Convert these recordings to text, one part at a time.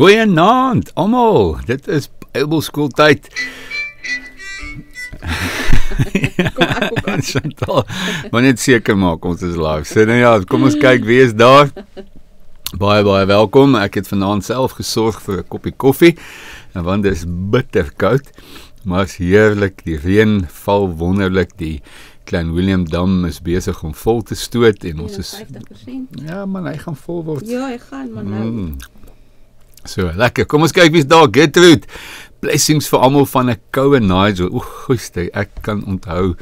Goeienaand almal. Dit is Bybelskooltyd. kom ek ook aan. Moet net seker maak ons is live. Sê so, nou ja, kom ons kyk wie is daar. Baie baie welkom. Ek het vanaand self gesorg vir 'n koppie koffie want dit is bitter koud. Maar is heerlik. Die reën val wonderlik. Die Klein Willem Dam is besig om vol te stoot en ons ja, is 50%. Ja, maar hy gaan vol word. Ja, hy gaan, maar nou. Mm. So, lekker. Kom ons kyk wie's daar. Gertrude. Blessings vir almal van 'n koue Nigel. Oeg, goeie, ek kan onthou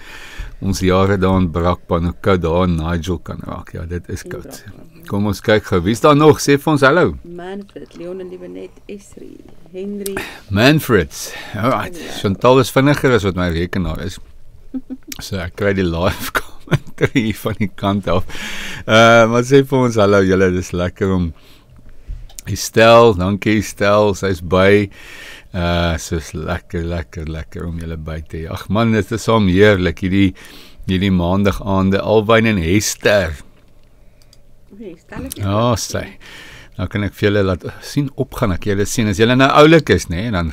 ons jare daar in Brakpan, hoe koud daar in Nigel kan raak. Ja, dit is koud. Kom ons kyk gou. Wie's daar nog? Sê vir ons hallo. Manfred, Leon en Liewenet, Esri, Henry. Manfred. All right. Son ja. Tollus vinniger as wat my rekenaar is. So, ek kry die live kom terwyl van die kant af. Uh, wat sê vir ons hallo julle? Dis lekker om Estel, dankie Estel, sy's by. Uh so's lekker, lekker, lekker om julle by te hê. Ag man, dit is so heerlik hierdie hierdie maandag aande albei en Hester. Hester. Ah, sê. Nou kan ek vir julle laat sien opgaan. Ek julle sien as julle nou oulik is, nê, nee, dan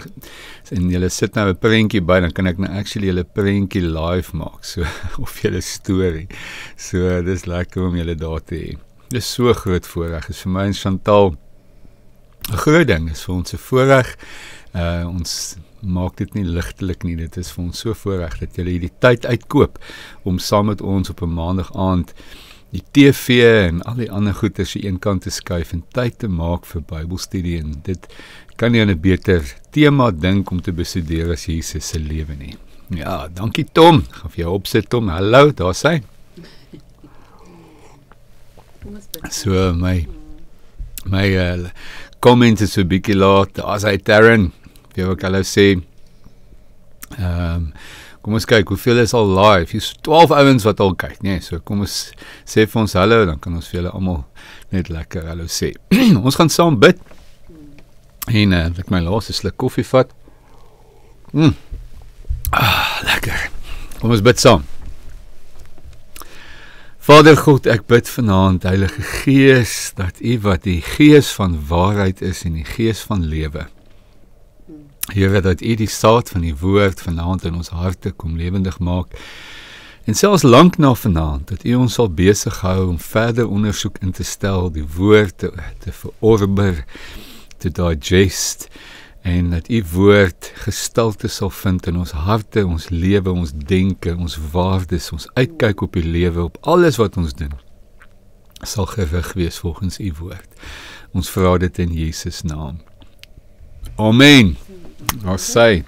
en julle sit nou 'n prentjie by, dan kan ek nou actually julle prentjie live maak, so of julle storie. So dis lekker om julle daar te hê. Dis so groot voorreg. Dis vir my en Chantal. 'n groot ding is vir ons se voorreg. Uh ons maak dit nie ligtelik nie. Dit is vir ons so voorreg dat julle hierdie tyd uitkoop om saam met ons op 'n maandag aand die TV en al die ander goeders se een kant te skuif en tyd te maak vir Bybelstudie en dit kan nie aan 'n beter tema dink om te bestudeer as Jesus se lewe nie. Ja, dankie Tom. Gaan vir jou opset Tom. Hallo, daar's hy. So my my uh, comments is so bietjie laat. As hy Terren, wie ook al sê. Ehm um, kom ons kyk hoeveel is al live. Hier's 12 ouens wat al kyk, nee. So kom ons sê vir ons hallo dan kan ons vir julle almal net lekker hallo sê. ons gaan saam bid. En uh, ek my laaste sluk koffie vat. Mm. Ah, lekker. Kom ons bid saam. Vader God, ek bid vanaand Heilige Gees dat U wat die Gees van waarheid is en die Gees van lewe. Here dat U die saad van die woord vanaand in ons harte kom lewendig maak. En selfs lank na vanaand dat U ons sal besig hou om verder ondersoek in te stel, die woord te, te verorber, te digest en dat u woord gestalte sal vind in ons harte, ons lewe, ons denke, ons waardes, ons uitkyk op die lewe, op alles wat ons doen sal gerig wees volgens u woord. Ons vra dit in Jesus naam. Amen. Ons sê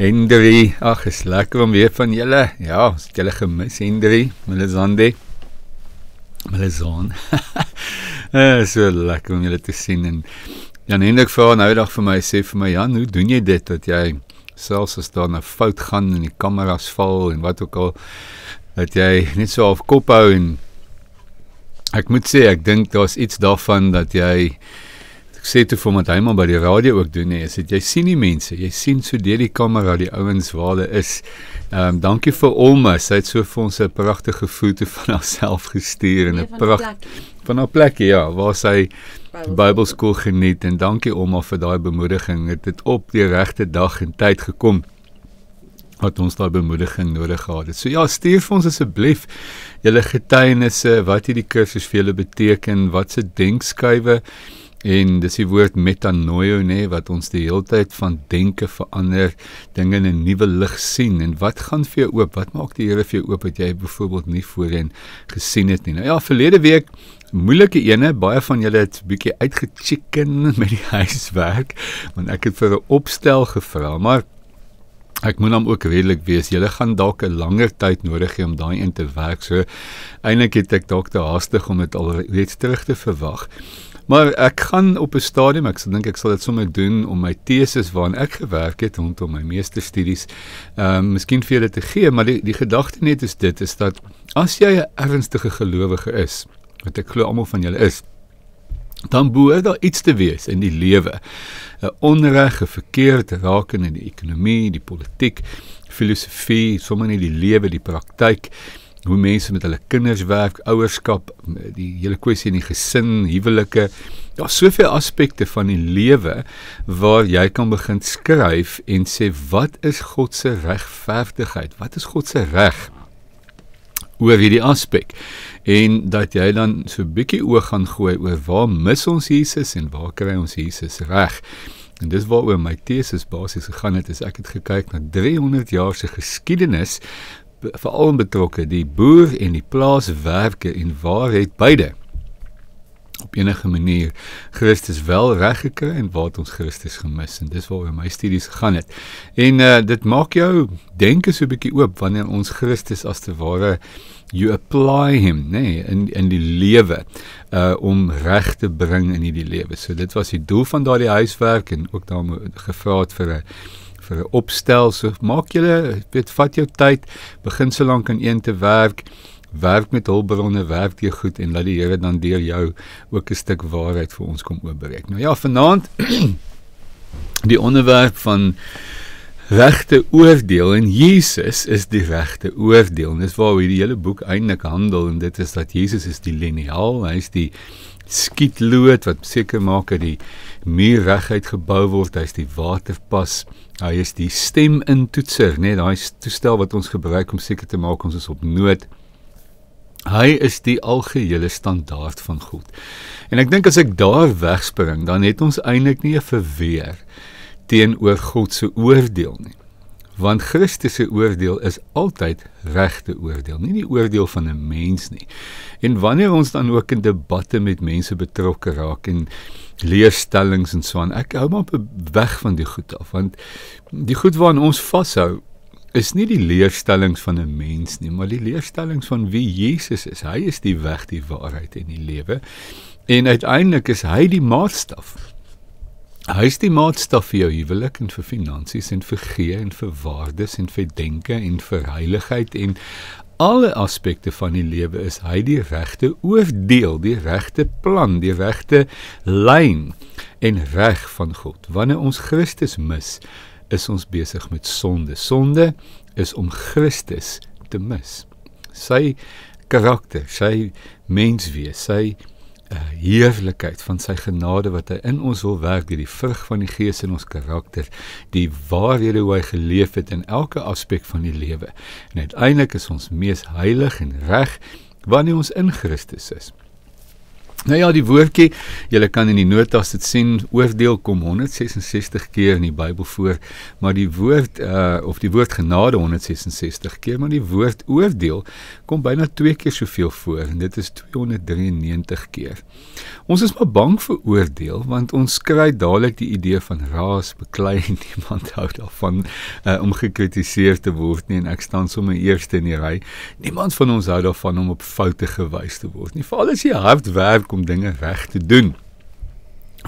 Hendrie, ag, is lekker om weer van julle. Ja, ons het julle gemis Hendrie, Melisande. Melison. Dit is eh, so lekker om julle te sien en Jan Hendrik vra nou eendag vir my sê vir my Jan, hoe doen jy dit dat jy selfs as daar 'n fout gaan en die kameras val en wat ook al dat jy net so op kop hou en ek moet sê ek dink daar's iets daarvan dat jy ek sê toe vir my daai man by die radio ook doen nee, is dit jy sien nie mense, jy sien so deur die kamera die ouens waar hulle is. Ehm um, dankie vir Olma, sy het so vir ons 'n pragtige foto van haarself gestuur en 'n pragt van haar plekie ja, waar sy Bybelskool geniet en dankie ouma vir daai bemoediging. Het dit op die regte dag en tyd gekom wat ons daai bemoediging nodig gehad het. So ja, stuur vir ons asseblief julle getuienisse wat hierdie kursus vir julle beteken, wat se denkskuive en dis die woord metanoia nê wat ons die hele tyd van denke verander, dinge in 'n nuwe lig sien en wat gaan vir jou oop? Wat maak die Here vir jou oop wat jy byvoorbeeld nie voorheen gesien het nie. Nou ja, verlede week moeilike ene. Baie van julle het 'n bietjie uitgecheken met die huiswerk, want ek het vir 'n opstel gevra, maar ek moet dan ook redelik wees. Julle gaan dalk 'n langer tyd nodig hê om daai een te werk. So eintlik het ek dalk te haastig om dit alreeds terug te verwag. Maar ek gaan op 'n stadium, ek dink ek sal dit sommer doen om my teses waaraan ek gewerk het rondom my meesterstudies, ehm uh, miskien vir julle te gee, maar die die gedagte net is dit is dat as jy 'n ernstige gelowige is, wat ek glo almal van julle is dan behoort daar iets te wees in die lewe 'n onreg geverkeerd raak in die ekonomie die politiek filosofie sommer net die lewe die praktyk hoe mense met hulle kinders werk ouerskap die hele kwessie in die gesin huwelike daar's soveel aspekte van die lewe waar jy kan begin skryf en sê wat is God se regverdigheid wat is God se reg oor hierdie aspek en dat jy dan so 'n bietjie oog gaan gooi oor waar mis ons Jesus en waar kry ons Jesus reg. En dis waaroor my teses basies gegaan het, is ek het gekyk na 300 jaar se geskiedenis veral betrokke die boer en die plaaswerker en waar het beide op enige manier Christus wel reg gekry en waar het ons Christus gemis en dis waar my studies gegaan het. En uh, dit maak jou denke so 'n bietjie oop wanneer ons Christus as te ware you apply him nee in in die lewe uh om reg te bring in hierdie lewe. So dit was die doel van daardie huiswerk en ook daar gevra het vir 'n vir 'n opstel. So maak julle weet vat jou tyd, begin so lank aan een te werk werk met hulpbronne, werk jy goed en laat die Here dan deur jou ook 'n stuk waarheid vir ons kom oopbreek. Nou ja, vanaand die onderwerp van regte oordeel en Jesus is die regte oordeel. Dis waar hierdie hele boek eintlik handel en dit is dat Jesus is die liniaal, hy is die skietloot wat seker maak dat die muur reguit gebou word, hy is die waterpas. Hy is die stem intoetser, net daai toestel wat ons gebruik om seker te maak ons is op nood. Hy is die algehele standaard van God. En ek dink as ek daar wegspring, dan het ons eintlik nie 'n verweer teenoor God se oordeel nie. Want Christus se oordeel is altyd regte oordeel, nie die oordeel van 'n mens nie. En wanneer ons dan ook in debatte met mense betrokke raak en leerstellings en so aan, ek hou maar op weg van die goed af, want die goed waaraan ons vashou is nie die leerstellings van 'n mens nie, maar die leerstellings van wie Jesus is. Hy is die weg, die waarheid en die lewe. En uiteindelik is hy die maatstaf. Hy is die maatstaf vir jou huwelik en vir finansies en vir gee en vir waardes en vir denke en vir heiligheid en alle aspekte van die lewe is hy die regte oordeel, die regte plan, die regte lyn en reg van God. Wanneer ons Christus mis, is ons besig met sonde. Sonde is om Christus te mis. Sy karakter, sy menswees, sy uh, heerlikheid van sy genade wat hy in ons wil werk deur die vrug van die Gees in ons karakter, die waarhede hoe hy geleef het in elke aspek van die lewe. En uiteindelik is ons mees heilig en reg wanneer ons in Christus is. Nou ja, die woordjie, julle kan in die notas dit sien, oordeel kom 166 keer in die Bybel voor, maar die woord uh of die woord genade 166 keer, maar die woord oordeel kom byna 2 keer soveel voor en dit is 293 keer. Ons is maar bang vir oordeel want ons kry dadelik die idee van ras, beklei en iemand hou daarvan uh om gekritiseer te word nie en ek staan sommer eerste in die ry. Niemand van ons hou daarvan om op foute gewys te word nie. Veral as jy hard werk maak om dinge reg te doen.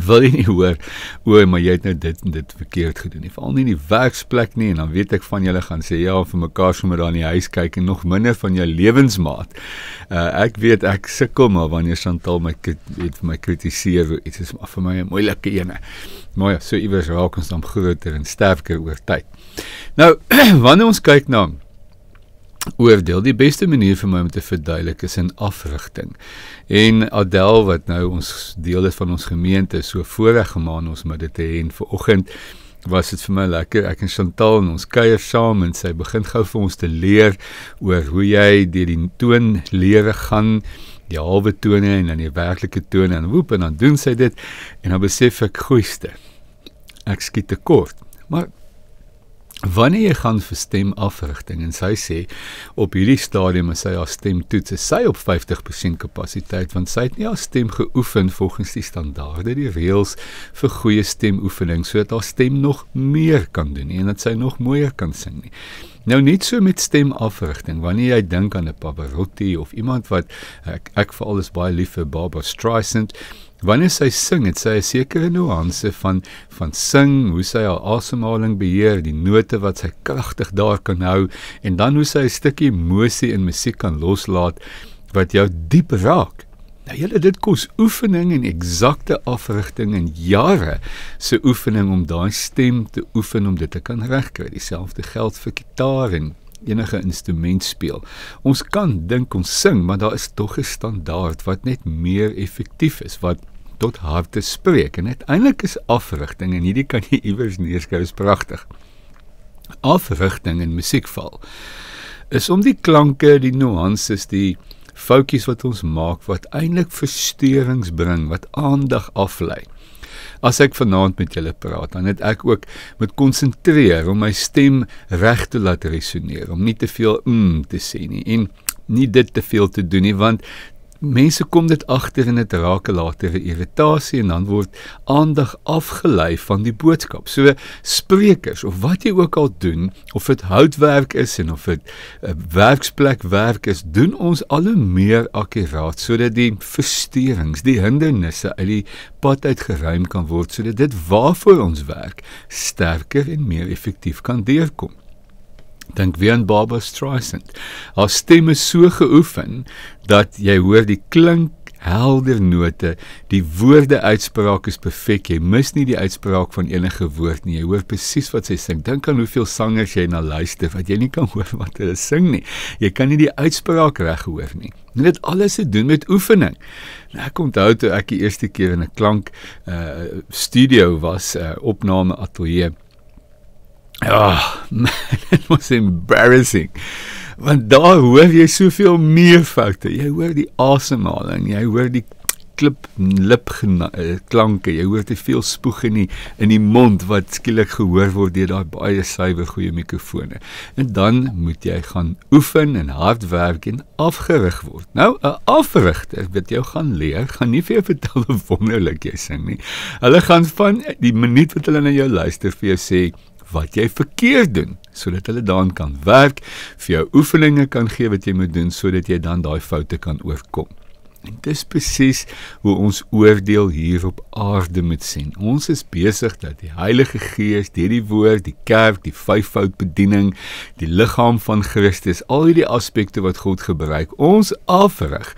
Wil jy nie hoor o, maar jy het nou dit en dit verkeerd gedoen nie, veral nie in die werksplek nie en dan weet ek van julle gaan sê ja vir mekaar sommer daar in die huis kyk en nog minder van jou lewensmaat. Uh, ek weet ek sukkel maar wanneer Chantal my het my kritiseer, dit is vir my 'n moeilike ene. Maar ja, so iewers raak ons dan groter en sterker oor tyd. Nou, wanneer ons kyk na nou, oordeel. Die beste manier vir my om te verduidelik is in afrigting. En Adel wat nou ons deel is van ons gemeente so voorreg gemaak ons met dit te hê en ver oggend was dit vir my lekker. Ek en Chantal en ons kuier saam en sy begin gou vir ons te leer oor hoe jy deur die toon lewe gaan die halwe tone en dan die werklike tone en woep en dan doen sy dit en dan besef ek goeieste. Ek skiet te kort. Maar Wanneer jy gaan vir stemafrigting en sy sê op hierdie stadium is sy haar stemtoets is sy op 50% kapasiteit want sy het nie haar stem geoefen volgens die standaarde die reëls vir goeie stemoefening sodat haar stem nog meer kan doen en dat sy nog mooier kan sing nie. Nou net so met stemafrigting. Wanneer jy dink aan 'n Pavarotti of iemand wat ek ek veral is baie lief vir Barbara Streisand, Wanneer sy sing, het sy 'n sekere nuance van van sing, hoe sy haar asemhaling beheer, die note wat sy kragtig daar kan hou en dan hoe sy 'n stukkie emosie in musiek kan loslaat wat jou diep raak. Nou julle dit kos oefening en eksakte afrigting en jare se oefening om daai stem te oefen om dit te kan regkry. Dieselfde geld vir gitaar en enige instrument speel. Ons kan dink ons sing, maar daar is tog 'n standaard wat net meer effektief is wat tot haar te spreek en uiteindelik is afrigting en hierdie kan jy iewers neerskryf is pragtig. Afrigting in musiekval is om die klanke, die nuances, die foutjies wat ons maak wat eintlik verstoringe bring, wat aandag aflei. As ek vanaand met julle praat, dan het ek ook moet konsentreer om my stem reg te laat resoneer, om nie te veel mm te sê nie en nie dit te veel te doen nie want mense kom dit agter en dit raak later 'n irritasie en dan word aandag afgelei van die boodskap. So sprekers of wat jy ook al doen, of dit houtwerk is en of dit 'n eh, werksplek werk is, doen ons al hoe meer akkuraat sodat die verstoringe, die hindernisse uit die pad uitgeruim kan word sodat dit waarvoor ons werk sterker en meer effektief kan deurkom. Dink weer aan Barbra Streisand. Haar stem is so geoefen dat jy hoor die klink helder note, die woorde uitspraak is perfek. Jy mis nie die uitspraak van enige woord nie. Jy hoor presies wat sy sing. Dink aan hoeveel sangers jy na luister wat jy nie kan hoor wat hulle sing nie. Jy kan nie die uitspraak reg hoor nie. Dit het alles te doen met oefening. Nou ek onthou toe ek die eerste keer in 'n klank uh studio was, uh opname ateljee Ja, dit was embarrassing. Want daar hoor jy soveel meervoute. Jy hoor die asemhaling, jy hoor die klip lip eh, klanke. Jy hoor te veel spoeg in die in die mond wat skielik gehoor word deur daai baie suiwe goeie mikrofone. En dan moet jy gaan oefen en hard werk en afgerig word. Nou 'n afrigter wat jou gaan leer, gaan nie vir jou vertel hoe wonderlik jy sing nie. Hulle gaan van die minuut wat hulle na jou luister vir jou sê wat jy verkeerd doen sodat hulle daaraan kan werk, vir jou oefeninge kan gee wat jy moet doen sodat jy dan daai foute kan oorkom. En dis presies hoe ons oordeel hier op aarde moet sien. Ons is besig dat die Heilige Gees, hierdie woord, die kerk, die vyfvoud bediening, die liggaam van Christus, al hierdie aspekte wat God gebruik, ons afrig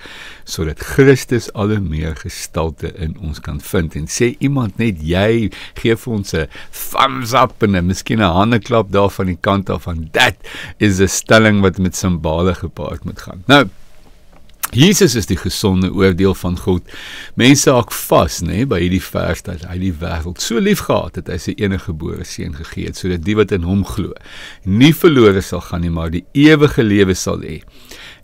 sodat Christus al hoe meer gestalte in ons kan vind. En sê iemand net jy gee vir ons 'n thumbs up en 'n miskien 'n handeklop daar van die kant af van that is 'n stelling wat met simbole gepaard moet gaan. Nou Jesus is die gesonde oordeel van God. Mense hak vas, nê, by hierdie vers dat hy die wêreld so liefgehad het, hy sy enige gebore seun gegee het sodat die wat in hom glo, nie verlore sal gaan nie, maar die ewige lewe sal hê.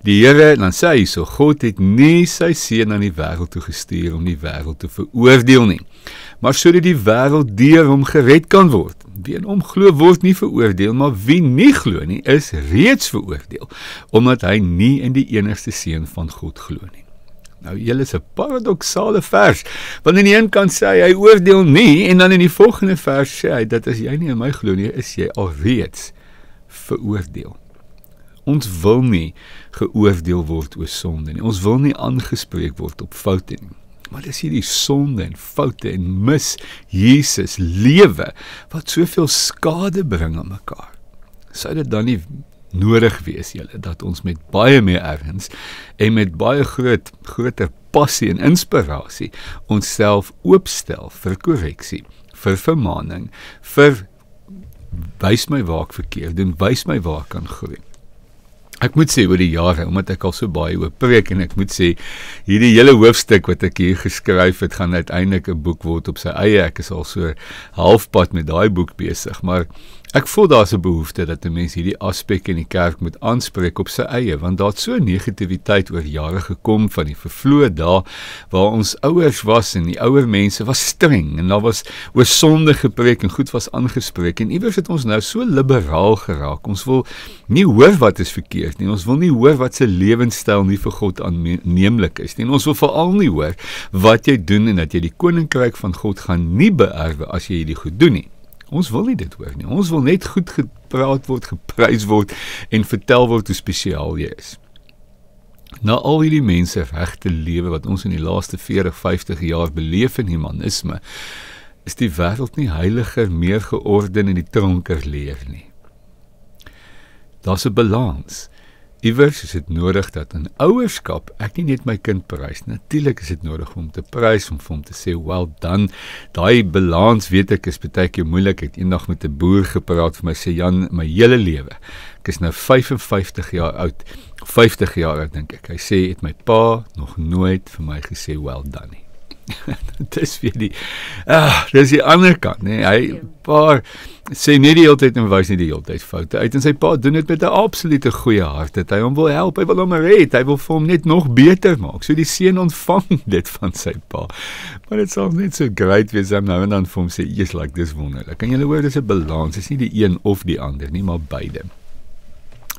Die Here, dan sê hy so, God het nie sy seun aan die wêreld toe gestuur om die wêreld te veroordeel nie, maar sodat die wêreld deur hom gered kan word wie in hom glo word nie veroordeel maar wie nie glo nie is reeds veroordeel omdat hy nie in die enigste seun van God glo nie Nou jy is 'n paradoksale vers want aan die een kant sê hy hy oordeel nie en dan in die volgende vers sê hy dat as jy nie in my glo nie is jy alreeds veroordeel Ons wil nie geoordeel word oor sonde nie ons wil nie aangespreek word op foute nie maar dis hierdie sonde en foute en mis Jesus lewe wat soveel skade bring aan mekaar. Sou dit dan nie nodig wees julle dat ons met baie meer ergens en met baie groot groter passie en inspirasie onsself oopstel vir korreksie, vir vermaning, vir wys my waar ek verkeerd doen, wys my waar ek kan groei. Ek moet sê oor die jare omdat ek al so baie oop preek en ek moet sê hierdie hele hoofstuk wat ek hier geskryf het gaan uiteindelik 'n boek word op sy eie. Ek is al so halfpad met daai boek besig, maar Ek voel daar's 'n behoefte dat 'n mens hierdie aspek in die kerk moet aanspreek op sy eie want daar't so negativiteit oor jare gekom van die vervloë dae waar ons ouers was en die ouer mense was streng en daar was oor sonde gepreek en goed was aangespreek en iewers het ons nou so liberaal geraak. Ons wil nie hoor wat is verkeerd nie. Ons wil nie hoor wat se lewenstyl nie vir God aanneemlik is nie. En ons wil veral nie hoor wat jy doen en dat jy die koninkryk van God gaan nie beerwe as jy hierdie goed doen nie. Ons wil nie dit hoor nie. Ons wil net goed gepraat word, geprys word en vertel word hoe spesiaal jy is. Na al hierdie mense regte lewe wat ons in die laaste 40, 50 jaar beleef in humanisme, is die wêreld nie heiliger, meer georden en die tronker leer nie. Daar's 'n balans. Iewers is dit nodig dat in ouerskap ek nie net my kind prys nie. Natuurlik is dit nodig om te prys om vir hom te sê well done. Daai balans weet ek is baie keer moeilik. Ek het eendag met 'n een boer gepraat vir my sê Jan, my hele lewe. Ek is nou 55 jaar oud. 50 jaar oud dink ek. Hy sê het my pa nog nooit vir my gesê well done nie. dis vir die ah dis die ander kant nê nee. hy ja. paar sê nie die hele tyd en wys nie die hele tyd foute uit en sy pa doen dit met 'n absolute goeie hart dit hy hom wil help hy wil hom red hy wil vir hom net nog beter maak so die seun ontvang dit van sy pa maar dit sou net so great wees hom nou en dan vir hom sê jy's like dis wonderlik kan jy hoor dis 'n balans dis nie die een of die ander nie maar beide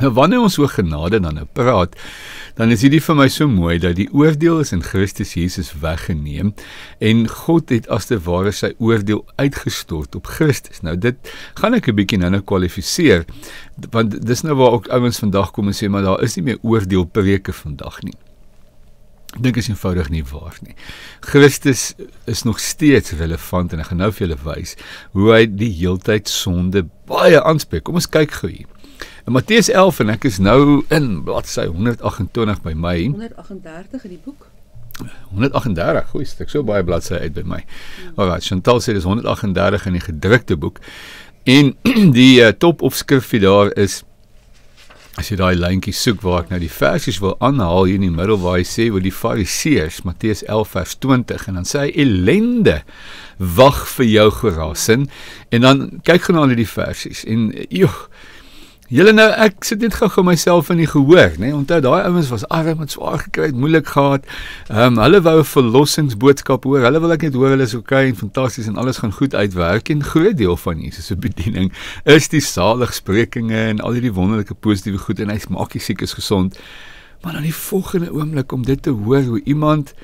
Nou wanneer ons oor genade dan nou praat, dan is hierdie vir my so mooi dat die oordeel is in Christus Jesus weggeneem en God het as te ware sy oordeel uitgestort op Christus. Nou dit gaan ek 'n bietjie nou nou kwalifiseer want dis nou waar ook ouens vandag kom en sê maar daar is nie meer oordeelpreke vandag nie. Dink is eenvoudig nie waar nie. Christus is nog steeds relevant en ek gaan nou vir julle wys hoe hy die heeltyd sonde baie aanspreek. Kom ons kyk gou hier. In Matteus 11 en ek is nou in bladsy 128 by my. 138 in die boek. 138. Goeie, ek so baie bladsye uit by my. Ja. Alraai, Chantal sê dis 138 in die gedrukte boek. En die uh, eh, top opskrif vir daar is as jy daai lyntjie soek waar ek nou die versies wil aanhaal hier in die middel waar hy sê oor die Fariseërs Matteus 11 vers 20 en dan sê hy ellende wag vir jou gerasin en dan kyk gou na al die versies en eh, joh uh, Julle nou, ek sit net gou gou myself in die gehoor, né? Nee? Onthou daai ouens was arm en swaar gekry, moeilik gehad. Ehm um, hulle wou 'n verlossingsboodskap hoor. Hulle wil ek net hoor hulle is okay en fantasties en alles gaan goed uitwerk en groot deel van Jesus se bediening is die saligsprekinge en al hierdie wonderlike positiewe goed en hy maak die siekes gesond. Maar dan die volgende oomblik om dit te hoor hoe iemand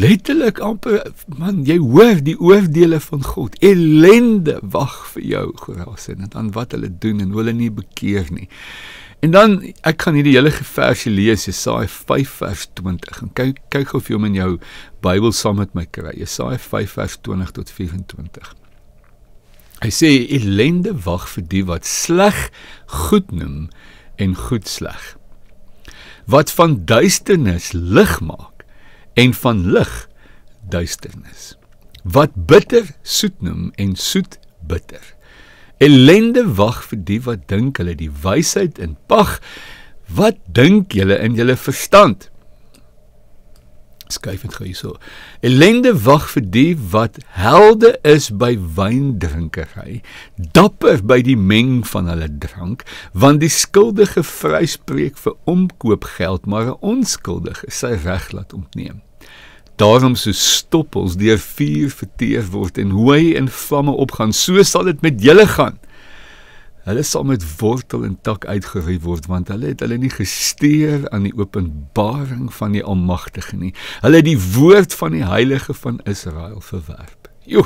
letterlik amper man jy hoor die oordeele van God elende wag vir jou gerasse en dan wat hulle doen en hulle nie bekeer nie en dan ek gaan hierdie hele geversie lees Jesaja 5 vers 20 en kyk kyk of jy hom in jou Bybel saam met my kry Jesaja 5 vers 20 tot 24 hy sê elende wag vir die wat sleg goed noem en goed sleg wat van duisternis lig maak en van lig duisternis. Wat bitter soet noem en soet bitter. Elende wag vir die wat dink hulle die wysheid in pag. Wat dink julle in julle verstand? skuifend gou hierso. Ellende wag vir die wat helde is by wyndrinkery, dapper by die meng van hulle drank, want die skuldige vryspreek vir omkoopgeld, maar 'n onskuldige sy reg laat ontneem. Daarom so stoppels deur vuur verteer word en hoe hy in vlamme opgaan, so sal dit met julle gaan hulle sal met wortel en tak uitgeruig word want hulle het hulle nie gesteer aan die openbaring van die Almagtige nie. Hulle het die woord van die Heilige van Israel verwerp. Jo.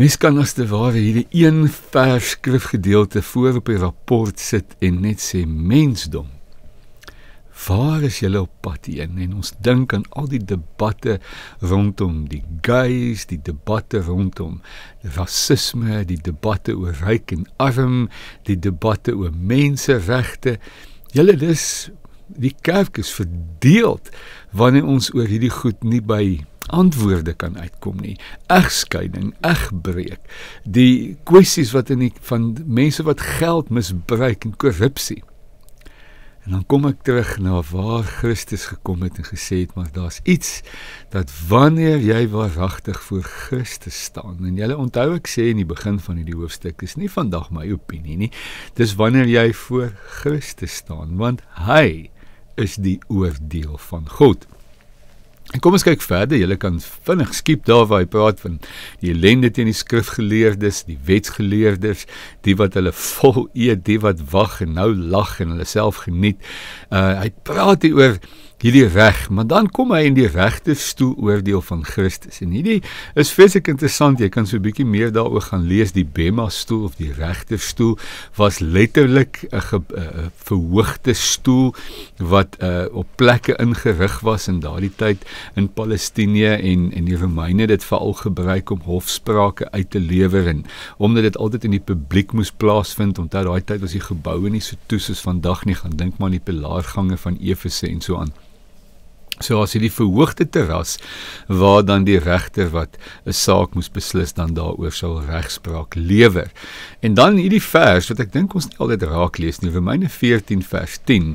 Mes kan as te ware hierdie een vers skrifgedeelte voor op die rapport sit en net sê mensdom. Waar is julle op pad heen? En ons dink aan al die debatte rondom die gays, die debatte rondom rasisme, die debatte oor ryk en arm, die debatte oor menseregte. Julle dis die kerk is verdeel wanneer ons oor hierdie goed nie by antwoorde kan uitkom nie. Egskeiding, egbreek, die kwessies wat in die, van mense wat geld misbruik en korrupsie En dan kom ek terug na waar Christus gekom het en gesê het maar daar's iets dat wanneer jy waaragtig voor Christus staan en jy onthou ek sê in die begin van hierdie hoofstuk is nie vandag my opinie nie dis wanneer jy voor Christus staan want hy is die oordeel van God En kom ons kyk verder. Jy kan vinnig skiep daar waar hy praat van die ellende teen die skrifgeleerdes, die wetgeleerdes, die wat hulle vol eet, die wat wag en nou lag en hulle self geniet. Uh hy praat hier oor hierdie reg, maar dan kom hy in die regte stoel oordeel van Christus. En hierdie is feeslik interessant. Jy kan so 'n bietjie meer daaroor gaan lees. Die Bema stoel of die regte stoel was letterlik 'n verhoogde stoel wat uh, op plekke ingerig was in daardie tyd in Palestina en en die Romeine dit veral gebruik om hofsprake uit te lewer en omdat dit altyd in die publiek moes plaasvind. Onthou daai tyd was die geboue nie so toes soos vandag nie. Gaan dink maar aan die pilaargange van Efese en so aan. So as hierdie verhoogde terras waar dan die regter wat 'n saak moes beslis dan daaroor sou regspraak lewer. En dan hierdie vers wat ek dink ons nie altyd raak lees nie, Romeine 14 vers 10,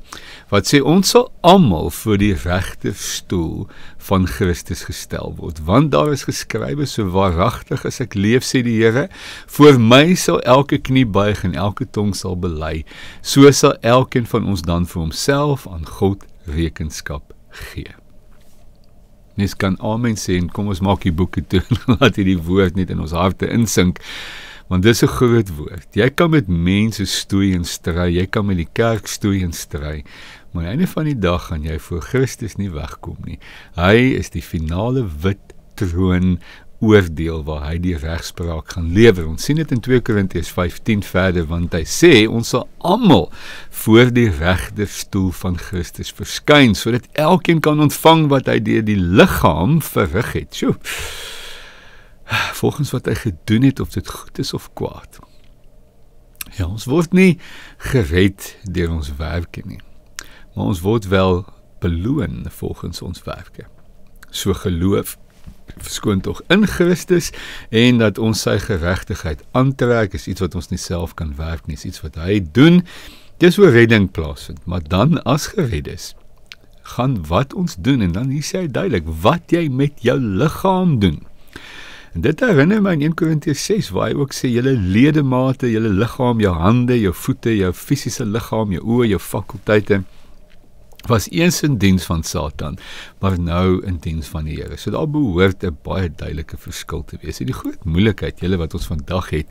wat sê ons sal almal voor die regte stoel van Christus gestel word, want daar is geskrywe so waaragtig as ek leef sê die Here, voor my sal elke knie buig en elke tong sal bely, so sal elkeen van ons dan vir homself aan God rekenskap gee. Mens kan amen sê en kom ons maak die boeke toe laat hierdie woord net in ons harte insink. Want dis 'n groot woord. Jy kan met mense stoei en stry, jy kan met die kerk stoei en stry, maar aan die einde van die dag gaan jy voor Christus nie wegkom nie. Hy is die finale wit troon oordeel waar hy die regspraak gaan lewer. Ons sien dit in 2 Korintiërs 5:10 verder want hy sê ons sal almal voor die regterstoel van Christus verskyn sodat elkeen kan ontvang wat hy deur die liggaam verrig het. Sjoe. Volgens wat hy gedoen het of dit goed is of kwaad. Ja, ons word nie gered deur ons werke nie. Maar ons word wel beloon volgens ons werke. So geloof verskoon tog in Christus en dat ons sy geregtigheid aantrek is iets wat ons nie self kan werk nie, is iets wat hy doen. Dis hoe redding plaasvind. Maar dan as gered is, gaan wat ons doen en dan hier sê hy duidelik wat jy met jou liggaam doen. En dit herinner my aan 1 Korintiërs 6 waar hy ook sê julle ledemate, julle liggaam, jou hande, jou voete, jou fisiese liggaam, jou oë, jou fakulteite was eens in diens van Satan, maar nou in diens van die Here. So daar behoort 'n baie duidelike verskil te wees. En die groot moeilikheid julle wat ons vandag het,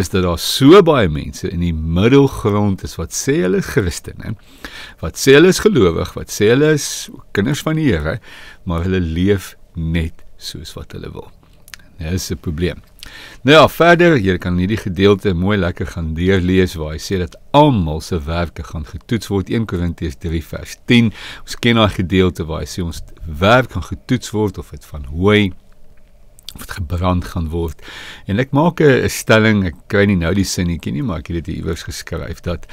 is dat daar so baie mense in die middelgrond is wat sê hulle is Christene, wat sê hulle is gelowig, wat sê hulle is kinders van die Here, maar hulle leef net soos wat hulle wil. Dit is 'n probleem. Nou ja, verder, hier kan hierdie gedeelte mooi lekker gaan deurlees waar hy sê dat almal se werke gaan getoets word 1 Korintiërs 3:10. Ons ken daai gedeelte waar hy sê ons werk kan getoets word of dit van hooi of dit gebrand gaan word. En ek maak 'n stelling, ek kry nie nou die sinnetjie nie, maar ek het dit iewers geskryf dat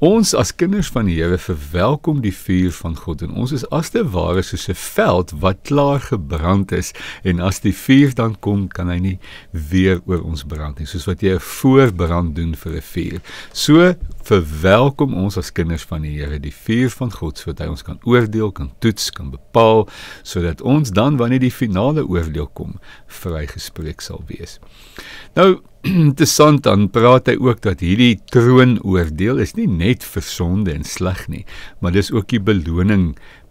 Ons as kinders van die Here verwelkom die vuur van God en ons is as te ware soos 'n veld wat klaar gebrand is en as die vuur dan kom kan hy nie weer oor ons brand nie soos wat jy 'n voorbrand doen vir 'n vuur. So verwelkom ons as kinders van die Here die vuur van God sodat hy ons kan oordeel, kan toets, kan bepaal sodat ons dan wanneer die finale oordeel kom vrygespreek sal wees. Nou interessant dan praat hy ook dat hierdie troonoordeel is nie net vir sonde en sleg nie, maar dis ook die beloning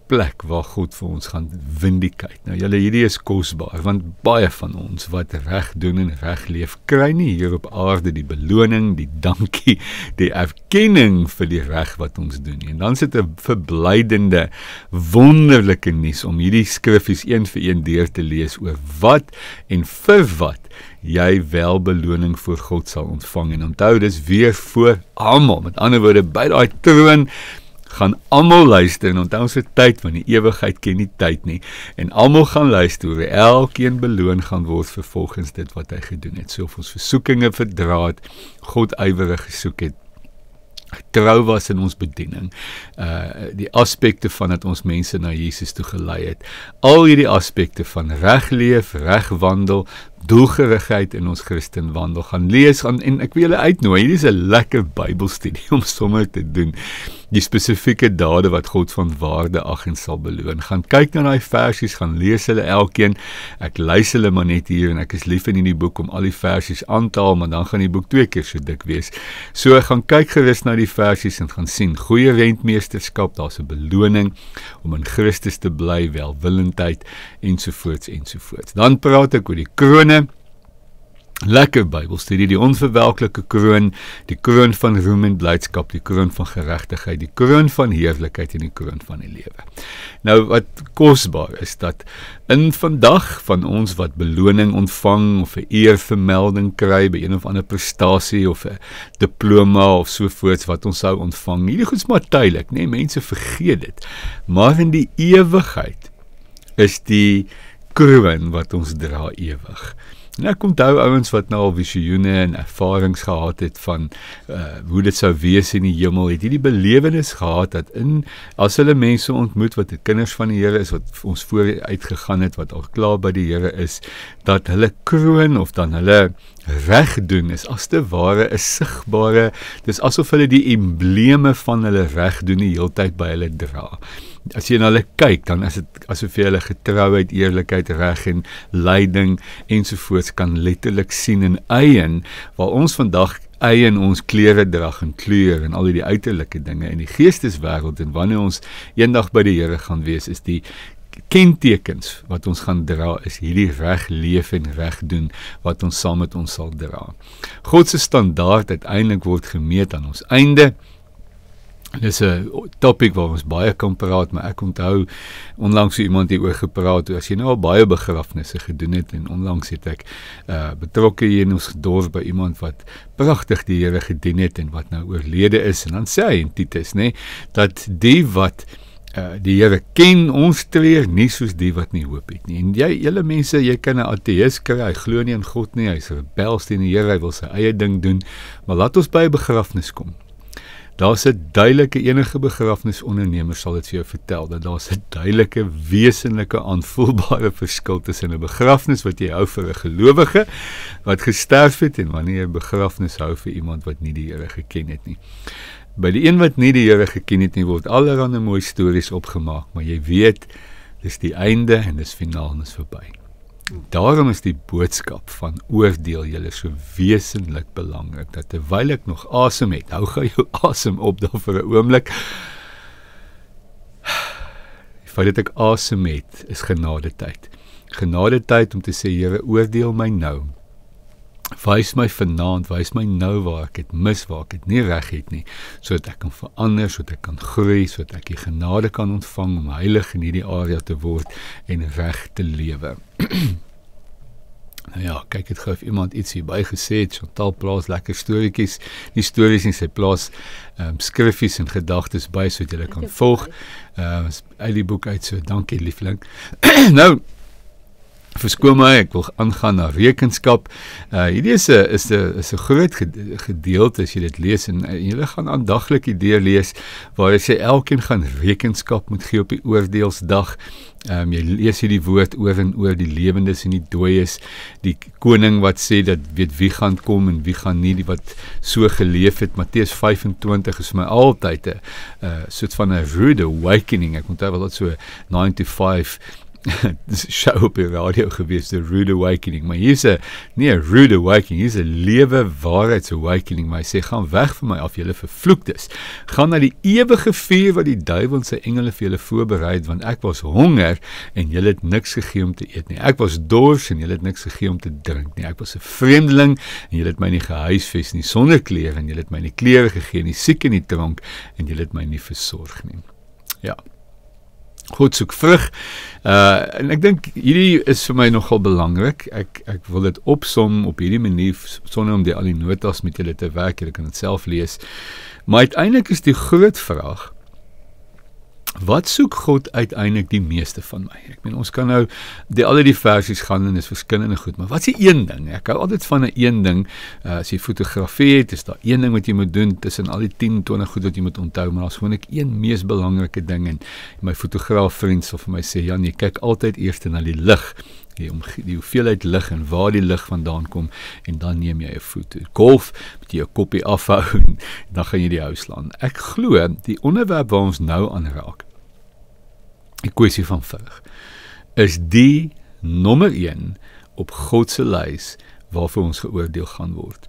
plek waar God vir ons gaan vindicate. Nou julle hierdie is kosbaar want baie van ons wat reg doen en reg leef kry nie hier op aarde die beloning, die dankie, die erkenning vir die reg wat ons doen nie. En dan sit 'n verblydende wonderlike nuus om hierdie skriffies een vir een deur te lees oor wat en vir wat jy wel beloning voor God sal ontvang. En onthou dis weer voor almal. Met ander woorde by daai troon gaan almal luister en onthou ons se tyd van die ewigheid ken nie tyd nie en almal gaan luister hoe elkeen beloon gaan word vervolgens dit wat hy gedoen het so of ons versoekinge verdra het God ywerig gesoek het trou was in ons bediening uh die aspekte van dat ons mense na Jesus toe gelei het al hierdie aspekte van reg leef reg wandel doelgerigheid in ons Christen wandel gaan lees gaan en ek wil julle uitnooi hierdie is 'n lekker Bybelstudie om sommer te doen die spesifieke dade wat God van waarde ag en sal beloon gaan kyk na daai versies gaan lees hulle elkeen ek lees hulle maar net hier en ek is lief in hierdie boek om al die versies aan te haal maar dan gaan die boek twee keer so dik wees so ek gaan kyk gerus na die versies en gaan sien goeie rentmeesterskap daar's 'n beloning om in Christus te bly welwillendheid ensovoorts ensovoorts dan praat ek oor die kroon Romeine. Lekker Bybelstudie, die onverwelklike kroon, die kroon van roem en blydskap, die kroon van geregtigheid, die kroon van heerlikheid en die kroon van die lewe. Nou wat kosbaar is dat in vandag van ons wat beloning ontvang of 'n eer vermelding kry by een of ander prestasie of 'n diploma of so voorts wat ons sou ontvang, hierdie goeds maar tydelik, nê, nee, mense vergeet dit. Maar in die ewigheid is die kroon wat ons dra ewig. En ek onthou ouens wat nou al visioene en ervarings gehad het van uh, hoe dit sou wees in die hemel. Het hierdie belewenis gehad dat in as hulle mense ontmoet wat die kinders van die Here is wat ons vooruit gegaan het wat al klaar by die Here is, dat hulle kroon of dan hulle reg doen is as te ware 'n sigbare, dis asof hulle die embleme van hulle reg doen die heeltyd by hulle dra as jy na hulle kyk dan as dit asof jy hulle getrouheid, eerlikheid, reg en leiding ensovoorts kan letterlik sien in eien waar ons vandag ai en ons klere dra en kleur en al die uiterlike dinge in die geesteswêreld en wanneer ons eendag by die Here gaan wees is die kentekens wat ons gaan dra is hierdie reg leef en reg doen wat ons saam met ons sal dra. God se standaard uiteindelik word gemeet aan ons einde. Dis 'n topik waar ons baie kan praat, maar ek onthou onlangs so iemand hieroor gepraat oor as jy nou baie begrafnisse gedoen het en onlangs het ek uh betrokke hier in ons dorp by iemand wat pragtig die Here gedien het en wat nou oorlede is en dan sê hy in Titus nê dat die wat Uh, die Here ken ons treur nie soos die wat nie hoop het nie. En jy hele mense, jy kan 'n ateïs kry, hy glo nie in God nie, hy's rebels teen die Here, hy wil sy eie ding doen. Maar laat ons by 'n begrafnis kom. Daar's 'n duidelike enige begrafnisondernemer sal dit vir jou vertel dat daar's 'n duidelike wesenlike aanvoelbare verskil tussen 'n begrafnis wat jy hou vir 'n gelowige wat gesterf het en wanneer jy 'n begrafnis hou vir iemand wat nie die Here geken het nie. By die een wat nie die Here geken het nie, word allerlei mooi stories opgemaak, maar jy weet, dis die einde en dis finaal en dis verby daarom is die boodskap van oordeel julle so wesenlik belangrik dat terwyl ek nog asem het, hou gou jou asem op daar vir 'n oomblik. Die feit dat ek asem het, is genade tyd. Genade tyd om te sê Here, oordeel my nou Wys my vanaand, wys my nou waar ek dit mis, waar ek dit nie reg het nie, sodat ek kan verander, sodat ek kan groei, sodat ek die genade kan ontvang om heilig in hierdie area te word en reg te lewe. Nou ja, kyk dit gou of iemand iets hier by gesê het. Chantal plaas lekker storieetjies, die stories in sy plaas, ehm um, skriffies en gedagtes by sodat jy kan volg. Ehm uh, uit die boek uit so. Dankie liefling. nou, Verskoon my, ek wil aangaan na rekenskap. Uh eh, hierdie is 'n is 'n is 'n groot gedeelte as jy dit lees en uh, jy gaan aandaglik die deur lees waar hy sê elkeen gaan rekenskap moet gee op die oordeelsdag. Um jy lees hierdie woord oor en oor die lewendes en die dooies, die koning wat sê dat weet wie gaan kom en wie gaan nie, die wat so geleef het. Matteus 25 is vir my altyd 'n uh soort van 'n rude awakening. Ek moet daar wel so 9 to 5 show op die radio gewees the rude awakening maar hier's 'n nee rude awakening hier's 'n lewe waarheids awakening maar hy sê gaan weg van my af julle vervloektes gaan na die ewige vuur wat die duiwel se engele vir julle voorberei het want ek was honger en julle het niks gegee om te eet nie ek was dors en julle het niks gegee om te drink nie ek was 'n vreemdeling en julle het my nie gehuisves nie sonder klere en julle het my nie klere gegee nie siek en nie drank en julle het my nie versorg nie ja God soek vrug. Uh en ek dink hierdie is vir my nogal belangrik. Ek ek wil dit opsom op hierdie manier sonder om die al die notas met julle te werk. Julle kan dit self lees. Maar uiteindelik is die groot vraag Wat soek God uiteindelik die meeste van my? Ek meen ons kan nou die al die versies gaan en dis verskillende goed, maar wat is die een ding? Ek hou altyd van 'n een ding. Uh, as jy fotografie het, is daar een ding wat jy moet doen tussen al die 10, 20 goed wat jy moet onthou, maar daar's gewoonlik een mees belangrike ding en my fotograaf vriend sê vir my sê Jan, jy kyk altyd eers na die lig die om die hoeveelheid lig en waar die lig vandaan kom en dan neem jy 'n foto. Golf met jou koppie afhou en dan gaan jy die hou slaan. Ek glo die onderwerp waar ons nou aanraak. Die kwessie van vrug is die nommer 1 op God se lys waarvoor ons geoordeel gaan word.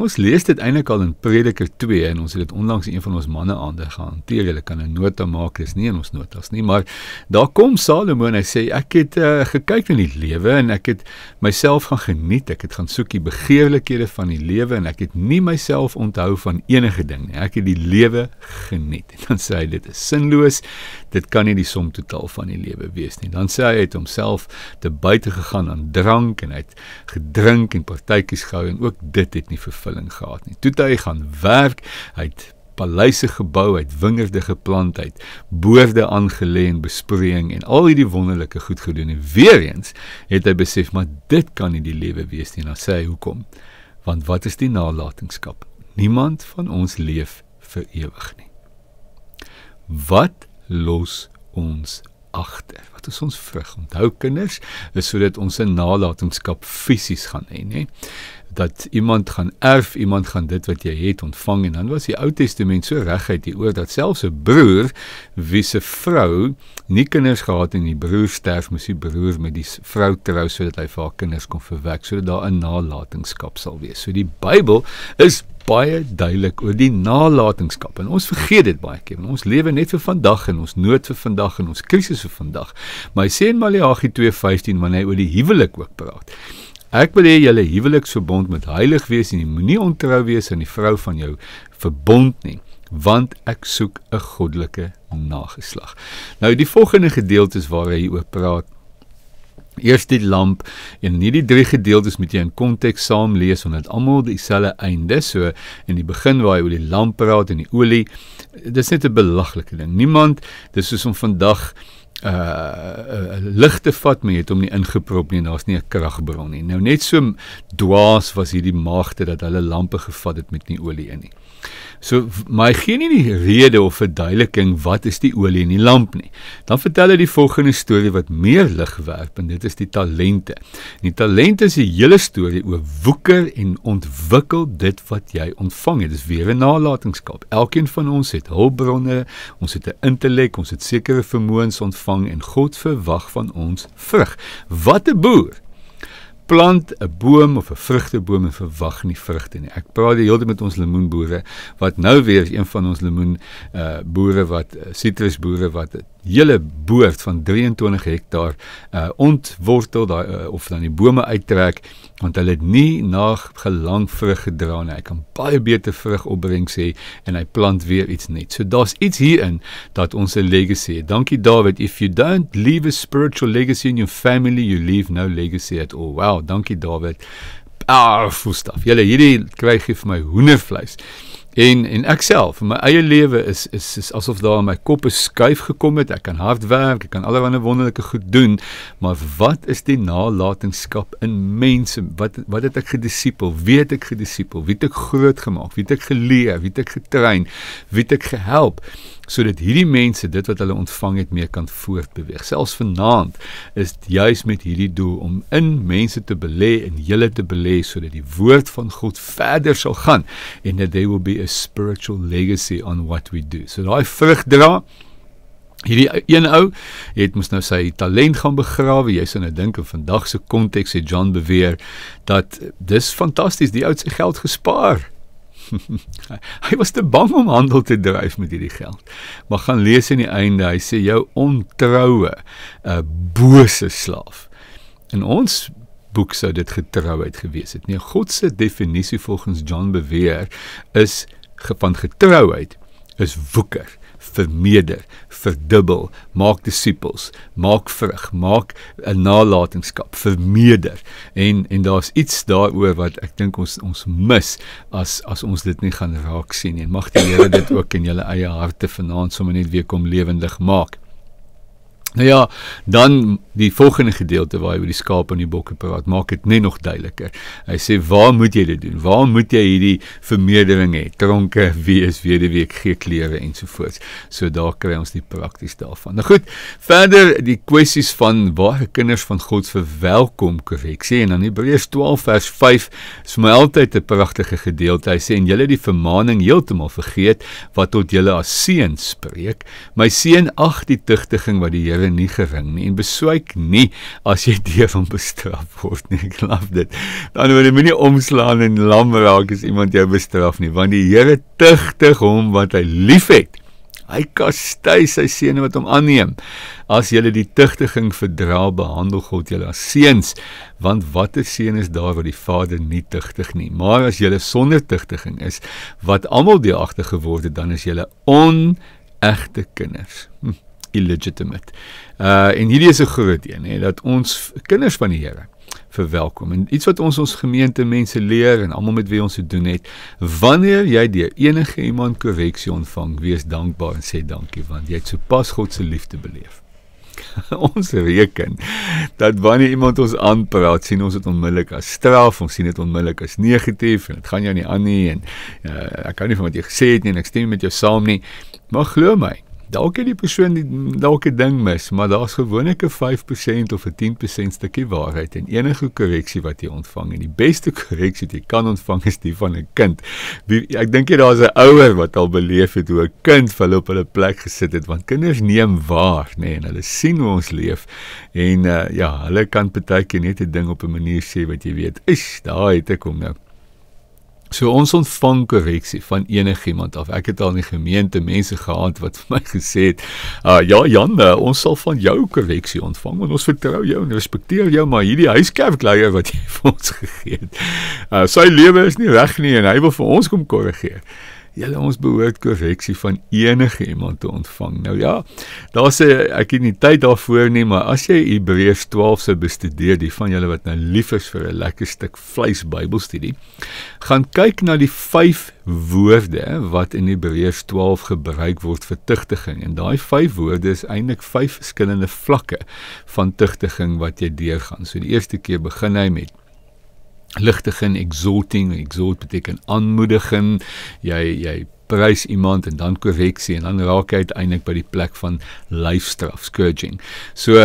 Ons lees dit eintlik al in Prediker 2 en ons het dit onlangs een van ons manne aande gehanteer. Jy kan 'n nota maak, dis nie in ons notas nie, maar daar kom Salomo en hy sê ek het uh, gekyk na die lewe en ek het myself gaan geniet. Ek het gaan soek die begeerlikhede van die lewe en ek het nie myself onthou van enige ding nie. Ek het die lewe geniet. En dan sê hy dit is sinloos. Dit kan nie die som totaal van die lewe wees nie. Dan sê hy het homself te buite gegaan aan drank en hy het gedrink en partytjies gehou en ook dit het nie vervul vervulling gehad nie. Toe hy gaan werk, hy het paleise gebou, hy het wingerde geplant, hy het boorde aangelê en besproeiing en al hierdie wonderlike goed gedoen en weer eens het hy besef maar dit kan nie die lewe wees nie. Dan sê hy hoekom? Want wat is die nalatenskap? Niemand van ons leef vir ewig nie. Wat los ons agter? Wat is ons vrug? Onthou kinders, is sodat ons 'n nalatenskap fisies gaan hê, nê? dat iemand gaan erf, iemand gaan dit wat jy het ontvang en dan was die Ou Testament so reguit hier oor dat selfs 'n broer wie se vrou nie kinders gehad en die broer sterf, moes die broer met die vrou trou sodat hy vir haar kinders kon verwek sodat daar 'n nalatenskap sal wees. So die Bybel is baie duidelik oor die nalatenskap en ons vergeet dit baie keer. Ons lewe net vir vandag en ons nood vir vandag en ons krisisse vir vandag. Maar hy sê in Maleagi 2:15 wanneer hy oor die huwelik ook praat. Ek wil hê julle huweliksverbond moet heilig wees en moenie ontrou wees aan die vrou van jou verbond nie, want ek soek 'n goddelike nageslag. Nou die volgende gedeeltes waar hy oor praat Eers die lamp en nie die drie gedeeltes moet jy in konteks saam lees omdat almal dieselfde einde so in die begin waar hy oor die lamp praat en die olie dis net 'n belaglike ding. Niemand dis soos om vandag uh, eh, uh eh, lig te vat maar jy het hom nie ingeprop nie daar's nie 'n kragbron nie nou net so dwaas was hierdie maagde dat hulle lampe gevat het met nie olie in nie So my gee nie die rede of verduideliking wat is die olie in die lamp nie. Dan vertel hy die volgende storie wat meer lig werp en dit is die talente. En die talente is 'n hele storie oor woeker en ontwikkel dit wat jy ontvang het. Dit is weer 'n nalatenskap. Elkeen van ons het hulpbronne, ons het 'n intellek, ons het sekere vermoëns ontvang en God verwag van ons vrug. Wat 'n boer plant 'n boom of 'n vrugteboom en verwag nie vrugte nie. Ek praat die hele tyd met ons lemoenboere wat nou weer is een van ons lemoen uh boere wat sitrusboere eh, wat 'n hele boord van 23 hektaar uh, ontwortel daai uh, of dan die bome uittrek want hulle het nie na gelang vrug gedra nie. Hy kan baie beter vrug opbring sê en hy plant weer iets net. So daar's iets hierin dat ons 'n legacy het. Dankie David. If you don't leave a spiritual legacy in your family, you leave no legacy at all. Wow, dankie David. Ah, fustaf. Julle hierdie kry gee vir my hoendervleis. En en ek self, my eie lewe is, is is asof daar in my kop 'n skuif gekom het. Ek kan hard werk, ek kan allerlei wonderlike goed doen, maar wat is die nalatenskap in mense? Wat wat het ek gedisipel? Wie het ek gedisipel? Wie het ek groot gemaak? Wie het ek geleer? Wie het ek getrein? Wie het ek gehelp? sodat hierdie mense dit wat hulle ontvang het mee kan voortbeweeg. Selfs vanaand is juis met hierdie doel om in mense te belê en hulle te belê sodat die woord van God verder sal gaan and that they will be a spiritual legacy on what we do. So daai vrug dra Hierdie een ou het mos nou sy talent gaan begrawe. Jy sien nou dink in vandag se konteks het John beweer dat dis fantasties, die ou het sy geld gespaar hy was te bang om handel te dryf met hierdie geld. Maar gaan lees aan die einde, hy sê jou ontroue 'n eh, bose slaaf. In ons boek sou dit getrouheid gewees het. Nee, God se definisie volgens John beweer is van getrouheid is woeker vermeerder, verdubbel, maak disippels, maak vrug, maak 'n nalatenskap, vermeerder. En en daar's iets daaroor wat ek dink ons ons mis as as ons dit nie gaan raak sien nie. Mag die Here dit ook in julle eie harte vanaand sommer net weer kom lewendig maak. Nou ja, dan die volgende gedeelte waar hy oor die skaap en die bokke praat, maak dit net nog duideliker. Hy sê, "Waar moet jy dit doen? Waar moet jy hierdie vermeerdering hê? Tronke, wie is weer die week gee klere en so voort." So daar kry ons die prakties daarvan. Nou goed, verder die kwessies van waar kinders van God verwelkom korreksie en dan Hebreërs 12 vers 5 is my altyd 'n pragtige gedeelte. Hy sê, "En julle die vermaaning heeltemal vergeet wat tot julle as seuns spreek. My seun, ag die tugtiging wat die Here lewe nie gering nie en beswyk nie as jy deel van bestraf word nie. Ek laf dit. Dan nou, word jy moenie oomslaan en lam raak as iemand jou bestraf nie, want die Here tugtig hom wat hy liefhet. Hy kastei sy seune wat hom aanneem. As jy die tugtiging verdra, behandel God julle as seuns, want watter seun is daar wat die Vader nie tugtig nie? Maar as jy sonder tugtiging is, wat almal die agter geword het, dan is jy onegte kinders. Hm illegitimate. Uh en hierdie is 'n groot een hè dat ons kinders van die Here verwelkom. En iets wat ons ons gemeente mense leer en almal met wie ons te doen het, wanneer jy deur enige iemand korreksie ontvang, wees dankbaar en sê dankie want jy het sopas God se liefde beleef. ons reken dat wanneer iemand ons aanpraat, sien ons dit onmiddellik as straf, ons sien dit onmiddellik as negatief en dit gaan jou nie aan nie en uh, ek kan nie van wat jy gesê het nie en ek stem nie met jou saam nie. Maar glo my, dalk het die persoon dalk 'n ding mis, maar daar's gewoonlik 'n 5% of 'n 10% stukkie waarheid in enige korreksie wat jy ontvang en die beste korreksie wat jy kan ontvang is die van 'n kind. Die, ek dink jy daar's 'n ouer wat al beleef het hoe 'n kind vir hulle op hulle plek gesit het want kinders neem waar, nê, nee, en hulle sien hoe ons leef en uh, ja, hulle kan baie keer net 'n ding op 'n manier sê wat jy weet, "Ish, daar het ek hom nou." So ons ontvang korreksie van enigiemand af. Ek het al in die gemeente mense gehad wat vir my gesê het, uh, "Ja Jan, eh, ons sal van jou korreksie ontvang want ons vertrou jou en respekteer jou, maar hierdie huiskerkleier wat jy vir ons gegee het, uh, sy lewe is nie reg nie en hy wil vir ons kom korrigeer." Julle ons behoort korreksie van enige iemand te ontvang. Nou ja, daar sê ek het nie tyd daarvoor nie, maar as jy Hebreërs 12 se bestudeer, die van julle wat nou lief is vir 'n lekker stuk vleis Bybelstudie, gaan kyk na die 5 woorde wat in Hebreërs 12 gebruik word vir tugtiging en daai 5 woorde is eintlik 5 verskillende vlakke van tugtiging wat jy deurgaan. So die eerste keer begin hy met ligtigen exhorting exhort beteken aanmoediging jy jy prys iemand en dan korreksie en dan raak hy uiteindelik by die plek van lyfstraf scourging so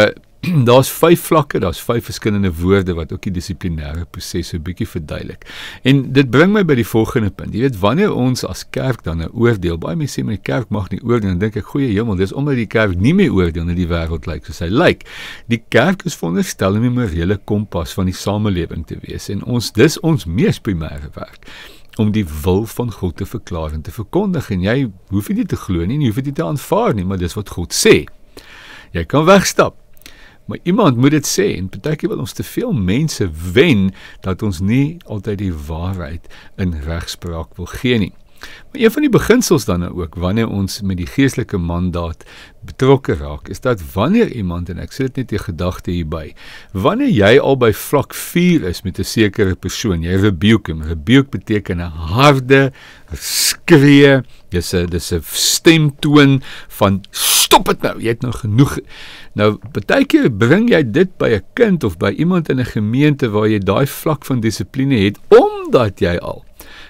daar's vyf vlakke, daar's vyf verskillende woorde wat ook die dissiplinêre proses so bietjie verduidelik. En dit bring my by die volgende punt. Jy weet wanneer ons as kerk dan 'n nou oordeel, baie mense sê my kerk mag nie oordeel nie, dink ek goeie hemel, dis omdat die kerk nie meer oordeel nie, die wêreld lyk soos hy lyk. Die kerk is veronderstel om 'n morele kompas van die samelewing te wees en ons dis ons mees primêre werk om die wil van God te verklaar en te verkondig en jy hoef nie te glo nie, jy hoef dit te aanvaar nie, maar dis wat God sê. Jy kan wegstap. Maar iemand moet dit sê en partykeer wil ons te veel mense wen dat ons nie altyd die waarheid in regspraak wil gee nie. Maar een van die beginsels dan nou ook wanneer ons met die geestelike mandaat betrokke raak, is dat wanneer iemand en ek sit net 'n gedagte hierby, wanneer jy al by vlak 4 is met 'n sekere persoon, jy rebuke hom. Rebuke beteken 'n harde skree. Dis 'n dis 'n stemtoon van stop dit nou. Jy het nou genoeg. Nou baie keer bring jy dit by 'n kind of by iemand in 'n gemeente waar jy daai vlak van dissipline het omdat jy al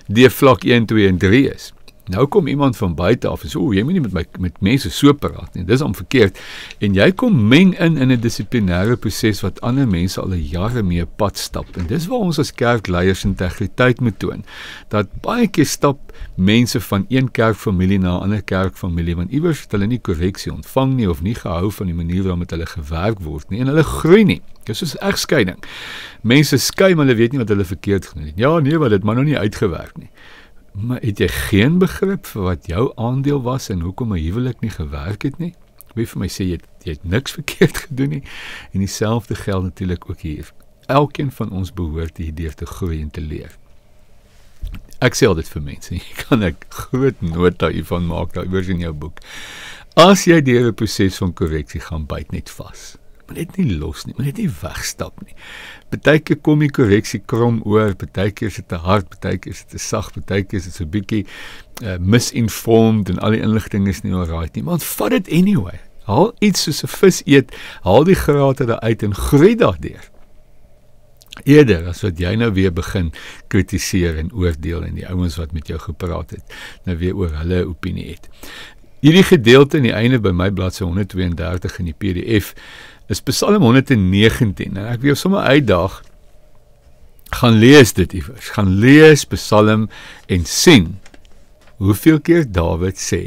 D vlak 1 2 en 3 is. Nou kom iemand van buite af en sê, "O, jy moenie met my met mense so praat nie. Dis om verkeerd." En jy kom meng in in 'n dissiplinêre proses wat ander mense al jare mee pad stap. En dis waar ons as kerkleiers integriteit moet toon. Dat baie keer stap mense van een kerkfamilie na 'n ander kerkfamilie want iewers het hulle nie korreksie ontvang nie of nie gehou van die manier waarop met hulle gewerk word nie en hulle groei nie. Dis soos egskeiding. Mense skei maar hulle weet nie wat hulle verkeerd gedoen het nie. Ja, nee, want dit maar nog nie uitgewerk nie. Maar het jy geen begrip vir wat jou aandeel was en hoekom 'n huwelik nie gewerk het nie? Wie vir my sê jy het, jy het niks verkeerd gedoen nie en dieselfde geld natuurlik ook hier. Elkeen van ons behoort hierdeur te groei en te leef. Ek sê dit vir mense. Jy kan 'n groot nota hiervan maak daar oor in jou boek. As jy deur 'n proses van korreksie gaan byt net vas maar net nie los nie, maar net nie wegstap nie. Partykeer kom die korreksie krom oor, partykeer is dit te hard, partykeer is dit te sag, partykeer is dit so bietjie uh, misinformed en al die inligting is nie alright nie. Maar vat dit anyway. Haal iets soos 'n vis eet, haal die grate daar uit en groei daardeur. Eerder as wat jy nou weer begin kritiseer en oordeel en die ouens wat met jou gepraat het, nou weer oor hulle opinie het. Hierdie gedeelte aan die einde by my bladsy 132 in die PDF is Psalm 119 en ek wil jou sommer uitdaag gaan lees dit iewers. Gaan lees Psalm en sien hoeveel keer Dawid sê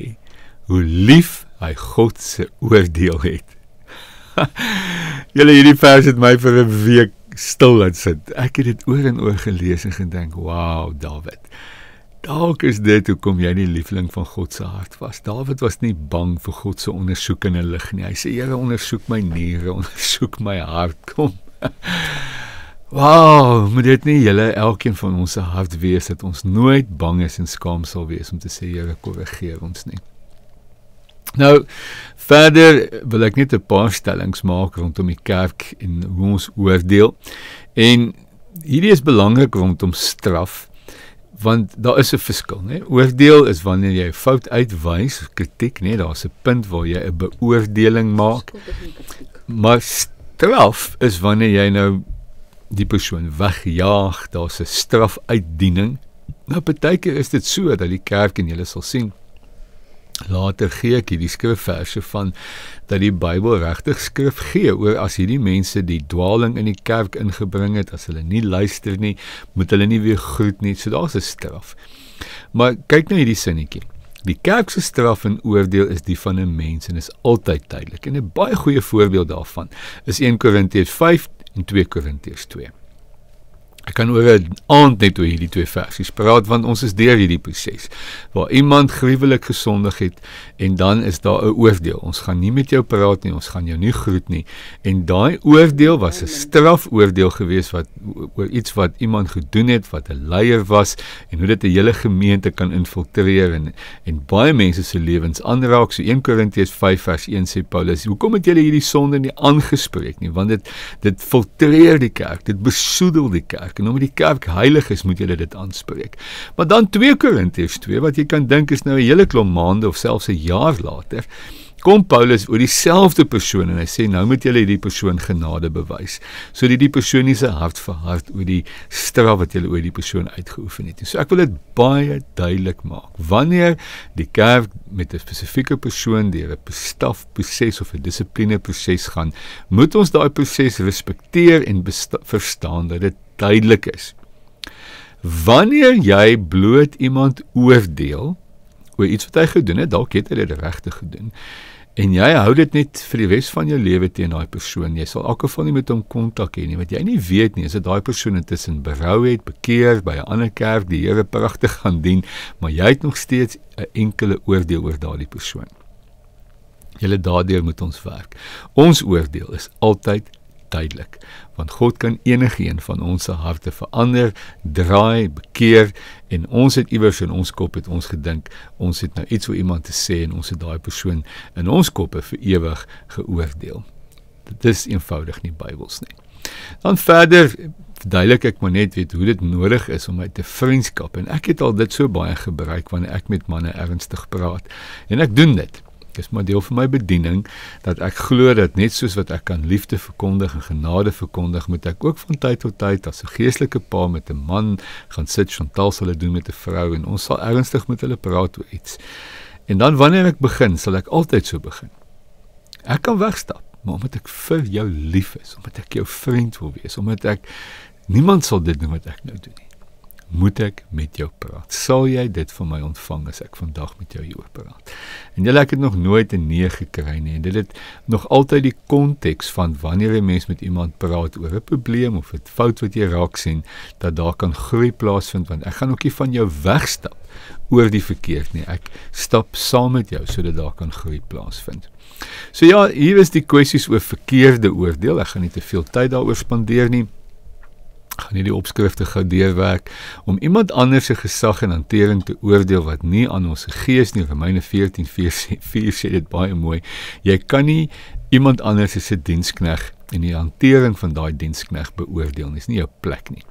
hoe lief hy God se oordeel het. Julle hierdie vers het my vir 'n week stil laat sit. Ek het dit oor en oor gelees en gedink, "Wow, Dawid. Dalk is dit hoekom jy nie liefling van God se hart was. Dawid was nie bang vir God se ondersoek in 'n lig nie. Hy sê: "Here, ondersoek my niere, ondersoek my hart." Kom. Wow, moet dit nie julle elkeen van ons se hart wees dat ons nooit bang is en skaam sal wees om te sê, "Here, korrigeer ons nie." Nou, verder wil ek net 'n paar stellings maak rondom die kerk en hoe ons oordeel. En hierdie is belangrik rondom straf want daar is 'n verskil, né? Oordeel is wanneer jy 'n fout uitwys, kritiek, né? Daar's 'n punt waar jy 'n beoordeling maak. Maar straf is wanneer jy nou die persoon wegjaag, daar's 'n strafuitdiening. Nou baie keer is dit so dat die kerk en julle sal sien Later gee ek hierdie skrifverse van dat die Bybel regtig skrif gee oor as hierdie mense die dwaaling in die kerk ingebring het, as hulle nie luister nie, moet hulle nie weer groet nie. So daar's 'n straf. Maar kyk nou hierdie sinnetjie. Die kerk se straf en oordeel is die van 'n mens en is altyd tydelik. En 'n baie goeie voorbeeld daarvan is 1 Korintië 5 en 2 Korintië 2. Ek kan oor 'n aand net oor hierdie twee versies praat want ons is deur hierdie proses waar iemand gruwelik gesondig het en dan is daar 'n oordeel. Ons gaan nie met jou praat nie, ons gaan jou nie groet nie. En daai oordeel was 'n strafoordeel gewees wat oor iets wat iemand gedoen het wat 'n leier was en hoe dit 'n hele gemeente kan infiltreer en en baie mense se lewens aanraak. So 1 Korintiërs 5 vers 1 sê Paulus, hoekom het julle hierdie sonde nie aangespreek nie? Want dit dit filtreer die kerk, dit besoedel die kerk en omdat die kerk heilig is, moet julle dit aanspreek. Maar dan 2 Korintiërs 2 wat jy kan dink is nou 'n hele klomp maande of selfs 'n jaar later, kom Paulus oor dieselfde persoon en hy sê nou moet julle hierdie persoon genade bewys. So dit die persoon se hart verhard oor die straf wat julle oor die persoon uitgeoefen het. So ek wil dit baie duidelik maak. Wanneer die kerk met 'n spesifieke persoon deur 'n staf proses of 'n dissipline proses gaan, moet ons daai proses respekteer en verstaan dat dit duidelik is. Wanneer jy bloot iemand oordeel oor iets wat hy gedoen het, dalk het hy dit regtig gedoen. En jy hou dit net vir die res van jou lewe teen daai persoon. Jy sal elke keer nie met hom kontak hê nie, want jy nie weet nie as dit daai persoon intussen berou het, bekeer by 'n ander kerk, die Here pragtig gaan dien, maar jy het nog steeds 'n enkele oordeel oor daardie persoon. Julle daardeur moet ons werk. Ons oordeel is altyd tydelik want God kan enigeen van ons se harte verander, draai, bekeer en ons het iewers in ons kop het ons gedink ons het nou iets oor iemand te sê en ons het daai persoon in ons koppe vir ewig geoordeel. Dit is eenvoudig nie Bybels nie. Dan verder verduidelik ek maar net weet hoe dit nodig is om uit 'n vriendskap en ek het al dit so baie gebruik wanneer ek met manne ernstig praat en ek doen dit. Dis maar deel van my bediening dat ek glo dat net soos wat ek kan liefde verkondig en genade verkondig, moet ek ook van tyd tot tyd as 'n geestelike pa met 'n man gaan sit, Chantal sal dit doen met 'n vrou en ons sal ernstig met hulle praat oor iets. En dan wanneer ek begin, sal ek altyd so begin. Ek kan wegstap, maar omdat ek vir jou lief is, omdat ek jou vriend wil wees, omdat ek niemand sal dit doen wat ek nou doen nie moet ek met jou praat. Sal jy dit vir my ontvang as ek vandag met jou hieroor praat? En jy het nog nooit 'n nee gekry nie en dit het nog altyd die konteks van wanneer 'n mens met iemand praat oor 'n probleem of 'n fout wat jy raak sien dat daar kan groei plaasvind want ek gaan ookie van jou wegstap oor die verkeerd nie. Ek stap saam met jou sodat daar kan groei plaasvind. So ja, hier is die kwessies oor verkeerde oordeel. Ek gaan nie te veel tyd daaroor spandeer nie gaan hierdie opskrifte gou deurwerk om iemand anders se gesag en hantering te oordeel wat nie aan ons gees nie Romeine 14:4 sê dit baie mooi jy kan nie iemand anders se dienskneg en die hantering van daai dienskneg beoordeel nie is nie jou plek nie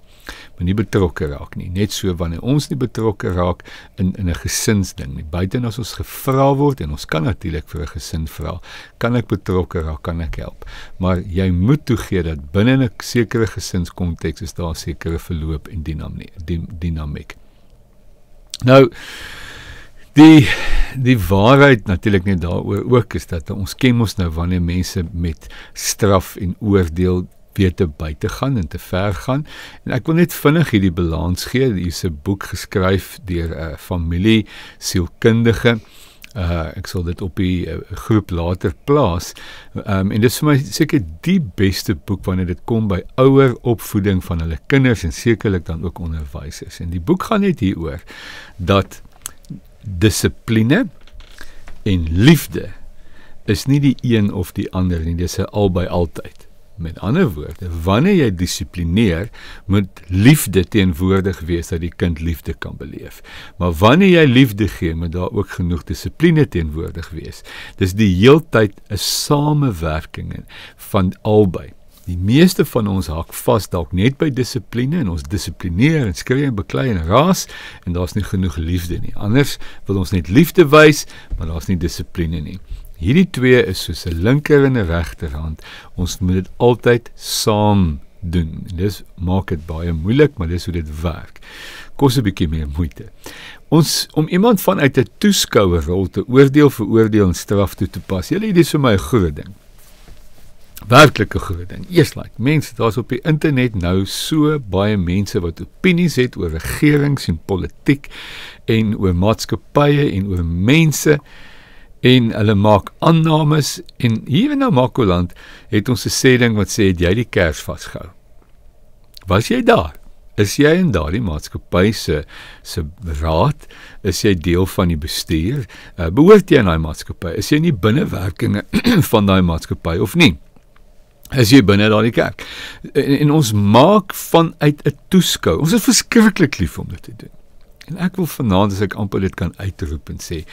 maar nie betrokke raak nie. Net so wanneer ons nie betrokke raak in in 'n gesinsding nie. Buiten as ons gevra word en ons kan natuurlik vir 'n gesin vra, kan ek betrokke raak, kan ek help. Maar jy moet toegee dat binne 'n sekere gesinskonteks is daar sekere verloop en dinamiek. Nou die die waarheid natuurlik net daaroor ook is dat ons ken mos nou wanneer mense met straf en oordeel weer te buite gaan en te ver gaan. En ek wil net vinnig hierdie balans gee. Hier's 'n boek geskryf deur 'n uh, eh, familie sielkundige. Uh ek sal dit op die uh, groep later plaas. Ehm um, en dit is vir my seker die beste boek wanneer dit kom by ouer opvoeding van hulle kinders en sekerlik dan ook onderwysers. En die boek gaan net hieroor dat dissipline en liefde is nie die een of die ander nie, dis albei altyd. Met ander woorde, wanneer jy dissiplineer, moet liefde teenwoordig wees dat die kind liefde kan beleef. Maar wanneer jy liefde gee, moet daar ook genoeg dissipline teenwoordig wees. Dis die heeltyd 'n samewerking van albei. Die meeste van ons hak vas dalk net by dissipline en ons dissiplineer en skree en beklei en raas en daar's nie genoeg liefde nie. Anders wil ons net liefde wys, maar daar's nie dissipline nie. Hierdie twee is soos 'n linker en 'n regterhand. Ons moet dit altyd saam doen. Dis maak dit baie moeilik, maar dis hoe dit werk. Kos 'n bietjie meer moeite. Ons om iemand vanuit 'n toeskouerrol te oordeel, veroordeel en straf toe te pas. Julle hierdie is vir my 'n groot ding. Werklike groot ding. Eers laik, mense, daar's op die internet nou so baie mense wat opinies het oor regerings en politiek en oor maatskappye en oor mense en hulle maak aannames en hier in Namakoland nou, het ons 'n sê ding wat sê het jy die kers vasgehou. Was jy daar? Is jy in daardie maatskappy se se raad? Is jy deel van die bestuur? Uh, behoort jy aan daai maatskappy? Is jy nie binnewerkinge van daai maatskappy of nie? As jy binne daai kerk en, en ons maak vanuit 'n toeskou. Ons is verskriklik lief om dit te doen. En ek wil vanaand as ek amper dit kan uitroep en sê,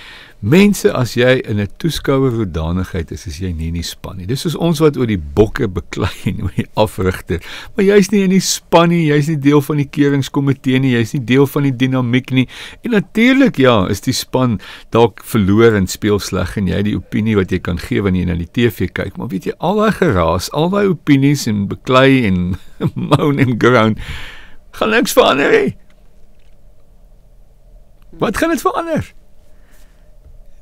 mense, as jy in 'n toeskouer hoedanigheid is, is jy nie in die span nie. Dis soos ons wat oor die bokke beklei en oor die afrigter, maar jy's nie in die span nie, jy's nie deel van die keringskomitee nie, jy's nie deel van die dinamiek nie. En natuurlik ja, is die span dalk verloor en speel sleg en jy het die opinie wat jy kan gee wanneer jy na die TV kyk, maar weet jy al daai geraas, al daai opinies en beklei en moan en groan gaan niks verander nie. Wat gaan dit verander?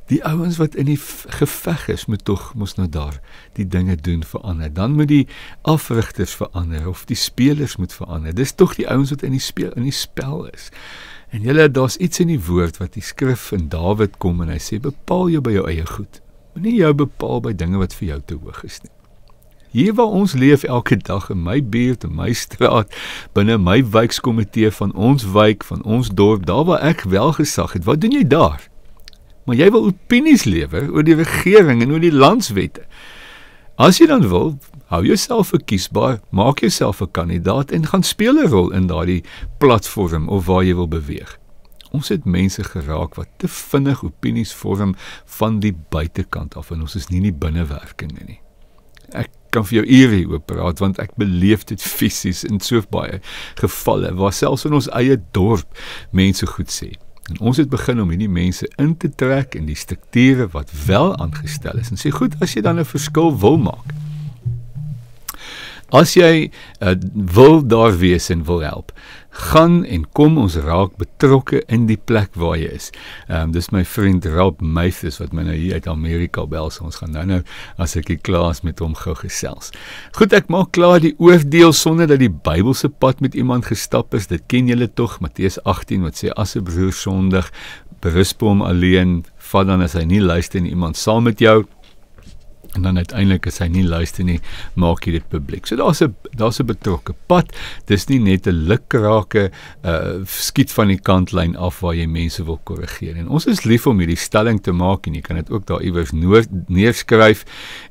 Die ouens wat in die geveg is moet tog mos nou daar die dinge doen verander. Dan moet die afrigters verander of die spelers moet verander. Dis tog die ouens wat in die speel in die spel is. En jy lê daar's iets in die woord wat die skrif in Dawid kom en hy sê bepaal jou by jou eie goed. Moenie jou bepaal by dinge wat vir jou te hoog is nie hier waar ons leef elke dag in my buurt en my straat binne my wijkskomitee van ons wijk van ons dorp daar waar ek wel gesag het wat doen jy daar maar jy wil opinies lewer oor die regering en oor die landswette as jy dan wil hou jouself verkiesbaar maak jouself 'n kandidaat en gaan speel 'n rol in daardie platform of waar jy wil beweeg Ons het mense geraak wat te vinnig opinies vorm van die buitekant af en ons is nie in die binnewerkinge nie. Ek kan vir jou ure oor praat want ek beleef dit fisies in so baie gevalle waar selfs in ons eie dorp mense goed sê. En ons het begin om hierdie mense in te trek in die strukture wat wel aangestel is en sê goed, as jy dan 'n nou verskil wil maak. As jy uh, wil daar wees en wil help, gaan en kom ons raak betrokke in die plek waar jy is. Ehm um, dis my vriend Rob Meisus wat my nou hier uit Amerika bel. So ons gaan nou-nou as ek hier klaar is met hom gou gesels. Goed, ek maak klaar die oordeel sonder dat die Bybelse pad met iemand gestap is. Dit ken julle tog, Matteus 18 wat sê as 'n broer sondig, berus hom alleen, vat dan as hy nie luister en iemand saam met jou en dan uiteindelik as hy nie luister nie, maak hy dit publiek. So daar's 'n daar's 'n betrokke pad. Dis nie net 'n lukrake uh eh, skiet van die kantlyn af waar jy mense wil korrigeer nie. Ons is lief om hierdie stelling te maak en jy kan dit ook daar iewers neerskryf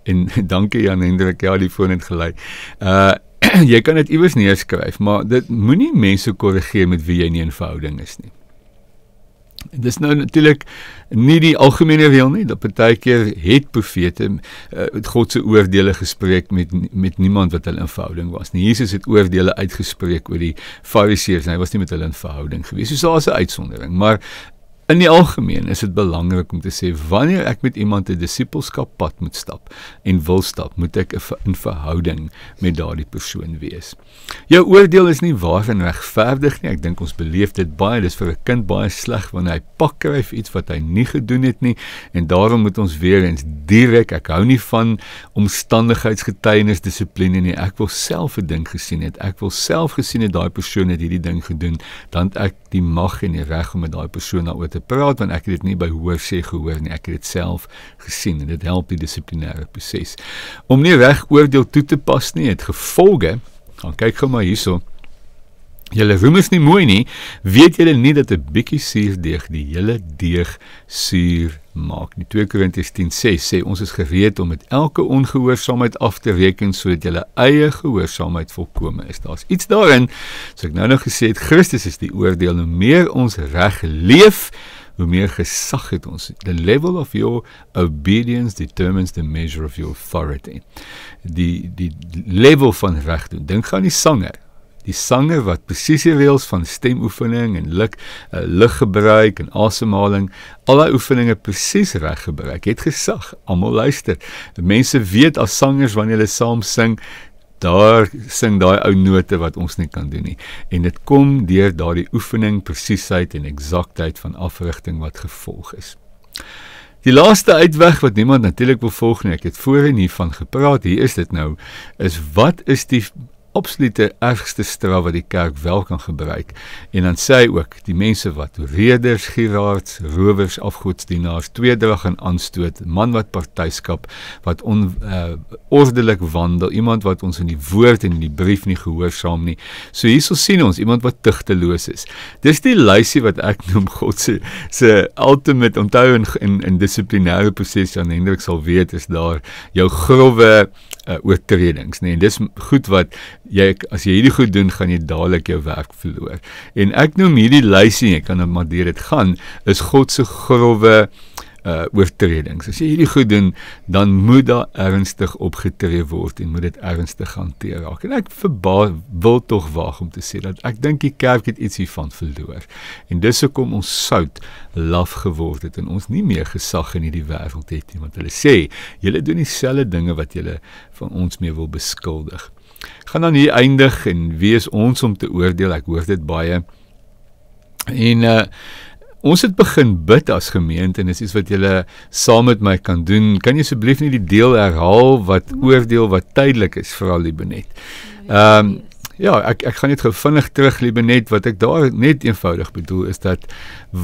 en dankie Jan Hendrik, ja, die foon het gelei. Uh jy kan dit iewers neerskryf, maar dit moenie mense korrigeer met wie jy nie 'n verhouding is nie. Dis nou natuurlik nie die algemene wil nie. Dat partykeer het profete uh, eh, God se oordeele gespreek met met niemand wat hulle in verhouding was nie. Jesus het oordeele uitgespreek oor die Fariseërs. Hy was nie met hulle in verhouding gewees nie. So daar's 'n uitsondering, maar In die algemeen is dit belangrik om te sê wanneer ek met iemand 'n disippelskap pad moet stap en wil stap, moet ek 'n in verhouding met daardie persoon wees. Jou oordeel is nie waar en regverdig nie. Ek dink ons beleef dit baie. Dis vir 'n kind baie sleg wanneer hy pak kry vir iets wat hy nie gedoen het nie en daarom moet ons weer eens direk ek hou nie van omstandigheidsgetuienis dissipline nie. Ek wil self 'n ding gesien het. Ek wil self gesien het daai persoon het hierdie ding gedoen, dan ek die mag en die reg om met daai persoon te praat want ek het dit nie by hoor sê gehoor nie. Ek het dit self gesien en dit help die dissiplinêre proses. Om nie reg oordeel toe te pas nie het gevolge. Gaan kyk gou maar hierso. Julle roem is nie mooi nie. Weet julle nie dat 'n bietjie suur deeg die hele deeg suur maak nie. 2 Korintiërs 10:6 sê ons is gereed om met elke ongehoorsaamheid af te reken sodat julle eie gehoorsaamheid volkome is. Daar's iets daarin. So ek nou nog gesê het Christus is die oordeel hoe meer ons reg leef, hoe meer gesag het ons. The level of your obedience determines the measure of your authority. Die die level van reg doen. Dink gou aan die sanger die sange wat presies die reëls van stemoefening en lig uh, eh, liggebruik en asemhaling, al daai oefeninge presies reg gebruik. Ek het gesag, almal luister. Mense weet as sangers wanneer hulle saam sing daar sing daai ou note wat ons nie kan doen nie en dit kom deur daardie oefening presiesheid en eksaktheid van afrigting wat gevolg is. Die laaste uitweg wat niemand natuurlik wil volg nie, ek het voorheen hiervan gepraat, hier is dit nou, is wat is die absolute ergste straf wat die kerk wel kan gebruik. En dan sê hy ook die mense wat reders, giraards, rowers, afgodsdienaars, tweedrag en aanstoot, man wat partyskap, wat on uh, ordelik wandel, iemand wat ons in die woord en in die brief nie gehoorsaam nie. So hierso sien ons iemand wat tugteloos is. Dis die lysie wat ek noem God se se ultimate onthou in in, in dissiplinêre proses aan Hendrik sal weet is daar jou grouwe uh, eh, oortredings nê nee, en dis goed wat jy as jy hierdie goed doen, gaan jy dadelik jou werk verloor. En ek noem hierdie lysie, ek kan maar deur dit gaan, is God se grouwe uh oortredings. As jy hierdie goed doen, dan moet daar ernstig opgetree word en moet dit ernstig hanteer raak. En ek verbaas wil tog waag om te sê dat ek dink die kerk het iets hiervan verloor. En dis hoekom ons sout laf geword het en ons nie meer gesag in hierdie wêreld het nie, want hulle sê, julle doen dieselfde dinge wat julle van ons mee wil beskuldig gaan dan nou hier eindig en wie is ons om te oordeel? Ek hoor dit baie. En uh ons het begin bid as gemeente en dis iets wat julle saam met my kan doen. Kan jy asseblief net die deel herhaal wat oordeel wat tydelik is vir al die benet? Ehm um, Ja, ek ek gaan net gou vinnig terug lê net wat ek daar net eenvoudig bedoel is dat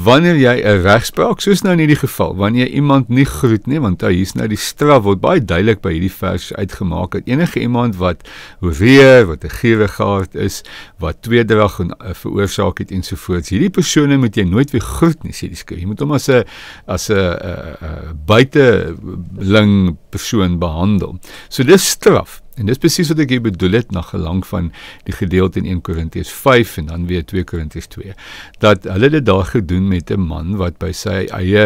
wanneer jy 'n regspraak soos nou in hierdie geval, wanneer iemand nie groet nie, want daar hier's nou die straf word baie duidelik by hierdie vers uitgemaak dat enige iemand wat weer wat 'n gewegaard is, wat tweedrag en uh, eh, veroorsaak het ensovoorts, hierdie persone moet jy nooit weer groet nie, sê die skrif. Jy moet hom as 'n as 'n uh, eh, uh, eh, buiteling persoon behandel. So dis straf. En dis presies wat ek hier bedoel het na gelang van die gedeelte in 1 Korintiërs 5 en dan weer 2 Korintiërs 2 dat hulle dit daar gedoen met 'n man wat by sy eie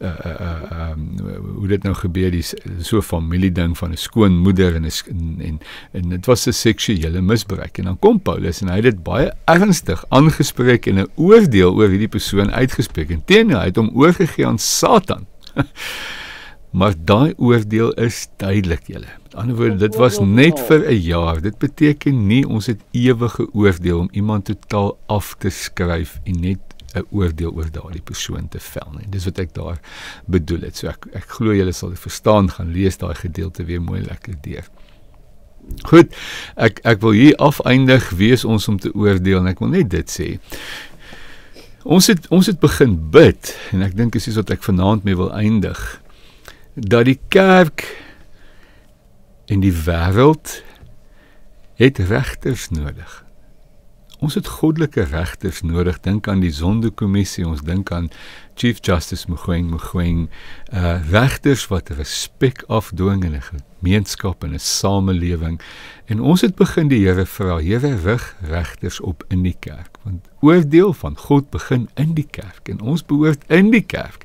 uh uh um hoe dit nou gebeur die so familie ding van 'n skoonmoeder en is en en dit was 'n seksuele misbruik en dan kom Paulus en hy het dit baie ernstig aangespreek en 'n oordeel oor hierdie persoon uitgespreek en teenoor hy het hom oorgegee aan Satan. maar daai oordeel is duidelik julle ander woorde dit was net vir 'n jaar dit beteken nie ons het ewige oordeel om iemand totaal af te skryf en net 'n oordeel oor daardie persoon te vel nie dis wat ek daar bedoel het so ek ek glo julle sal dit verstaan gaan lees daai gedeelte weer mooi lekker deur goed ek ek wil hier afeindig wees ons om te oordeel en ek wil net dit sê ons het ons het begin bid en ek dink is iets wat ek vanaand mee wil eindig dat die kerk en die wêreld het regters nodig. Ons het goddelike regters nodig. Dink aan die sondekommissie, ons dink aan Chief Justice Mogoeng Mogoeng, uh regters wat respek afdwing in 'n gemeenskap en 'n samelewing. En ons het begin die Here vra, Here rig regters op in die kerk, want oordeel van God begin in die kerk en ons behoort in die kerk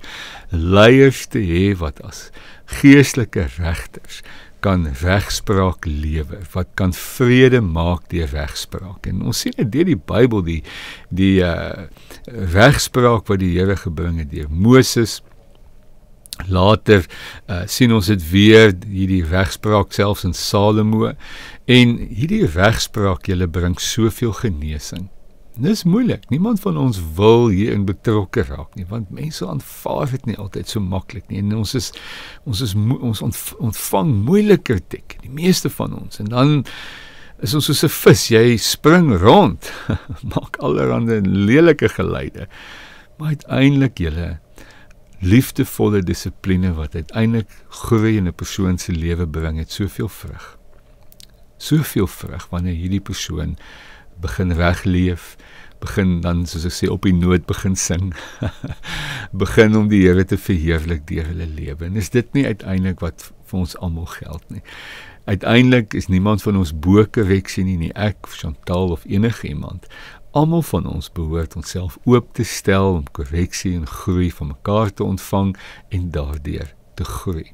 leiers te hê wat as geestelike regters kan regspraak lewer, wat kan vrede maak deur regspraak. En ons sien dit deur die Bybel die die uh eh, regspraak wat die Here gebring het deur Moses. Later uh sien ons dit weer hierdie regspraak selfs in Salemo en hierdie regspraak julle bring soveel genesing. Dis moeilik. Niemand van ons wil hierin betrokke raak nie, want mense aanvaar dit nie altyd so maklik nie. En ons is ons is ons ontvang moeiliker teek, die meeste van ons. En dan is ons soos 'n vis, jy spring rond, maak allerlei lelike geluide. Maar uiteindelik julle liefdevolle dissipline wat uiteindelik groei in 'n persoon se lewe bring, het soveel vrug. Soveel vrug wanneer hierdie persoon begin regleef, begin dan soos ek sê op die noot begin sing. begin om die Here te verheerlik deur hulle lewe. En is dit nie uiteindelik wat vir ons almal geld nie? Uiteindelik is niemand van ons bo korreksie nie, nie ek, Chantal of enige iemand. Almal van ons behoort onsself oop te stel om korreksie en groei van mekaar te ontvang en daardeur te groei.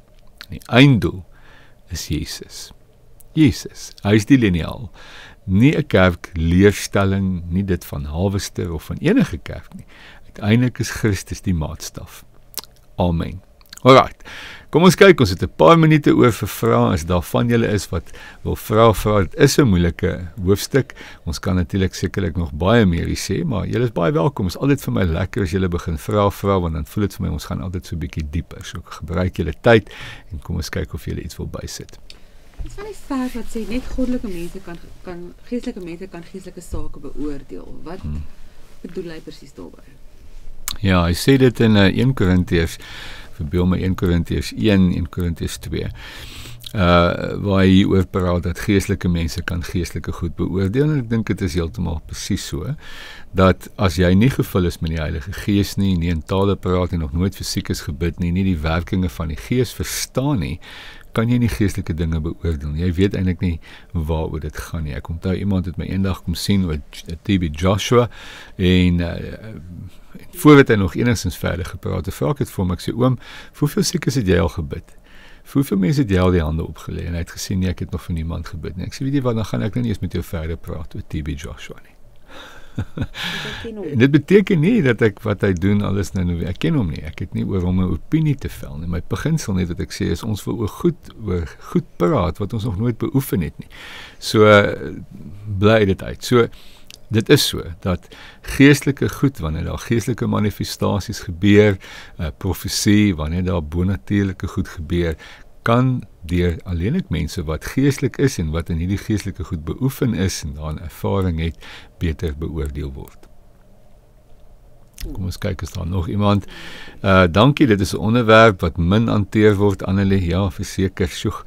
En die einddoel is Jesus. Jesus, hy is die liniaal nie 'n kerkleerstelling nie dit van Hawweste of van enige kerk nie. Uiteindelik is Christus die maatstaf. Amen. Alraight. Kom ons kyk, ons het 'n paar minute oor vir vrae as daar van julle is wat wil vra vra. Dit is 'n moeilike hoofstuk. Ons kan natuurlik sekerlik nog baie meer hier sê, maar julle is baie welkom. Is altyd vir my lekker as julle begin vra vra want dan voel dit vir my ons gaan altyd so 'n bietjie dieper. So gebruik julle tyd en kom ons kyk of julle iets wil bysit. Dit is van die ver wat sê net goddelike mense kan kan geestelike mense kan geestelike sake beoordeel. Wat hmm. bedoel hy presies daarmee? Ja, hy sê dit in eh, 'n 1 Korintiërs verbeel my 1 Korintiërs 1 en Korintiërs 2. Uh eh, waar hy oor praat dat geestelike mense kan geestelike goed beoordeel en ek dink dit is heeltemal presies so dat as jy nie gevul is met die Heilige Gees nie, nie in tale praat nie, nog nooit fisiek is gebid nie, nie die werkinge van die Gees verstaan nie, kan jy nie geestelike dinge beoordeel nie. Jy weet eintlik nie waaroor dit gaan nie. Ek onthou iemand het my eendag kom sien oor eh, TB Joshua en uh, voordat hy nog enigstens verder gepraat het, vra ek dit vir hom. Ek sê oom, hoeveel sekers het jy al gebid? Hoeveel mense het jy al die hande opgelê? En hy het gesê nee, ek het nog vir niemand gebid nie. Ek sê weet jy wat, dan gaan ek nou nie eens met jou verder praat oor TB Joshua nie en dit beteken nie dat ek wat hy doen alles nou nou ek ken hom nie. Ek het nie oor hom 'n opinie te vel nie. My beginsel net wat ek sê is ons wil oor goed oor goed praat wat ons nog nooit beoefen het nie. So bly dit uit. So Dit is so dat geestelike goed wanneer daar geestelike manifestasies gebeur, uh, profesie wanneer daar bonatuurlike goed gebeur, kan deur alleenlik mense wat geestelik is en wat in hierdie geestelike goed beoefen is en daarin ervaring het, beter beoordeel word. Kom ons kyk as daar nog iemand. Uh dankie, dit is 'n onderwerp wat min hanteer word Annelie. Ja, verseker, sjoeg.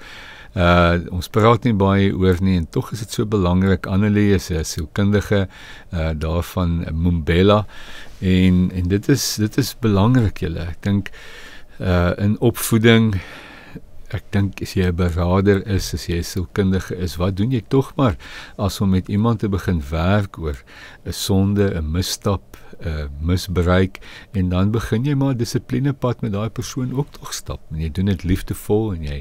Uh ons praat nie baie oor nie en tog is dit so belangrik. Annelie is 'n sielkundige uh daarvan Mumbela en en dit is dit is belangrik julle. Ek dink uh in opvoeding ek dink as jy 'n berader is, as jy 'n sielkundige is, wat doen jy tog maar as om met iemand te begin werk oor 'n sonde, 'n misstap, uh misbruik en dan begin jy maar dissiplinepad met daai persoon ook tog stap. En jy doen dit liefdevol en jy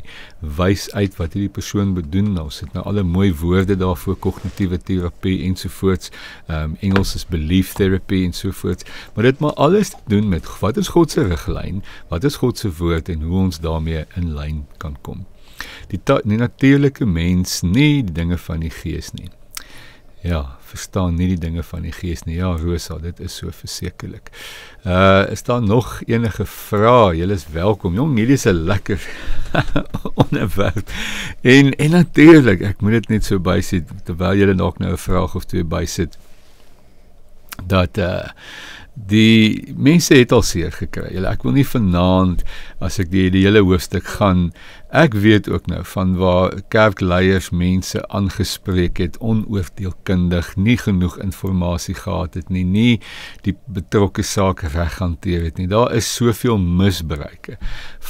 wys uit wat hierdie persoon bedoel. Nou sit nou alle mooi woorde daarvoor kognitiewe terapie ensovoorts. Ehm um, Engels is belief therapy ensovoorts. Maar dit maar alles doen met wat is God se riglyn? Wat is God se woord en hoe ons daarmee in lyn kan kom? Die, die natuurlike mens nie die dinge van die gees nie. Ja verstaan nie die dinge van die gees nie. Ja, Rosa, dit is so versekerlik. Uh, is daar nog enige vrae? Julle is welkom. Jong, hierdie is 'n lekker onderwerp. En en natuurlik, ek moet dit net so bysit terwyl julle dalk nou 'n vraag of twee bysit dat uh die mense het al seer gekry. Julle ek wil nie vanaand as ek die, die hele hoofstuk gaan Ek weet ook nou van waar kerkleiers mense aangespreek het onoordeelkundig, nie genoeg inligting gehad het nie, nie die betrokke sake reghanteer het nie. Daar is soveel misbruike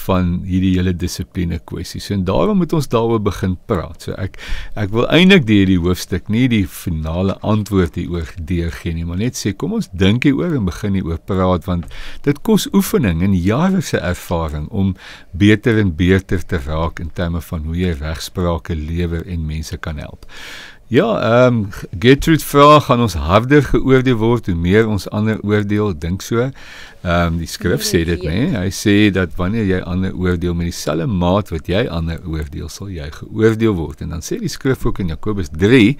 van hierdie hele dissipline kwessie. So en daarom moet ons daaroor begin praat. So ek ek wil eintlik hierdie hoofstuk nie die finale antwoord hieroor gee nie, maar net sê kom ons dink hieroor en begin hieroor praat want dit kos oefening en jare se ervaring om beter en beter te raak in terme van hoe jy regsprake lewer en mense kan help. Ja, ehm um, Gertrude vra gaan ons harder geoordeel word hoe meer ons ander oordeel, dink so. Ehm um, die skrif sê dit, nê? Nee, nee. Hy sê dat wanneer jy ander oordeel met dieselfde maat wat jy ander oordeel, sal jy geoordeel word. En dan sê die skrif ook in Jakobus 3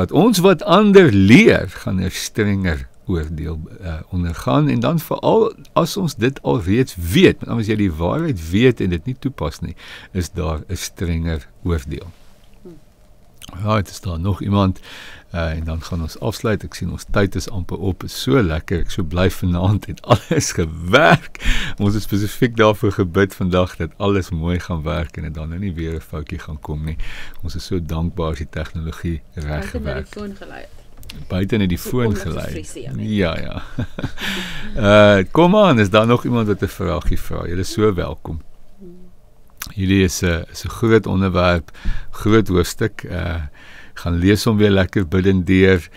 dat ons wat ander leer, gaan er strenger oordeel uh, ondergaan en dan veral as ons dit al reeds weet, want as jy die waarheid weet en dit nie toepas nie, is daar 'n strenger oordeel. Ja, dit is daar nog iemand uh, en dan gaan ons afsluit. Ek sien ons tyd is amper op. Is so lekker. Ek so bly vanaand en alles gewerk. Ons het spesifiek daarvoor gebid vandag dat alles mooi gaan werk en dit dan nou nie weer 'n foutjie gaan kom nie. Ons is so dankbaar as die tegnologie reg werk. Ek het die telefoon gelei buite net die foon gelei. Nee. Ja, ja. uh kom aan, is daar nog iemand wat 'n vragie vra? Julle is so welkom. Hierdie is 'n is 'n groot onderwerp, groot hoofstuk. Uh gaan lees hom weer lekker binne deur.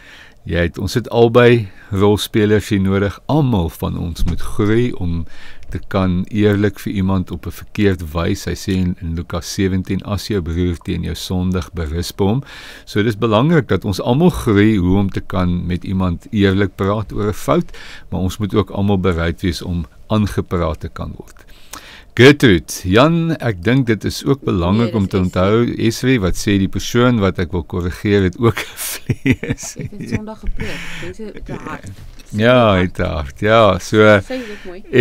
Jy het ons het albei rolspelers hier nodig. Almal van ons moet groei om te kan eerlik vir iemand op 'n verkeerd wys. Hy sê in, in Lukas 17 as jou broer teen jou sondig berisp hom. So dis belangrik dat ons almal groei hoe om te kan met iemand eerlik praat oor 'n fout, maar ons moet ook almal bereid wees om aangepraat te kan word. Gertrude, Jan, ek dink dit is ook belangrik nee, om te onthou Esri wat sê die persoon wat ek wil korrigeer het ook vlees. Ek het Sondag gepreek. Dit is te hard. Ja, dit dag. Ja, so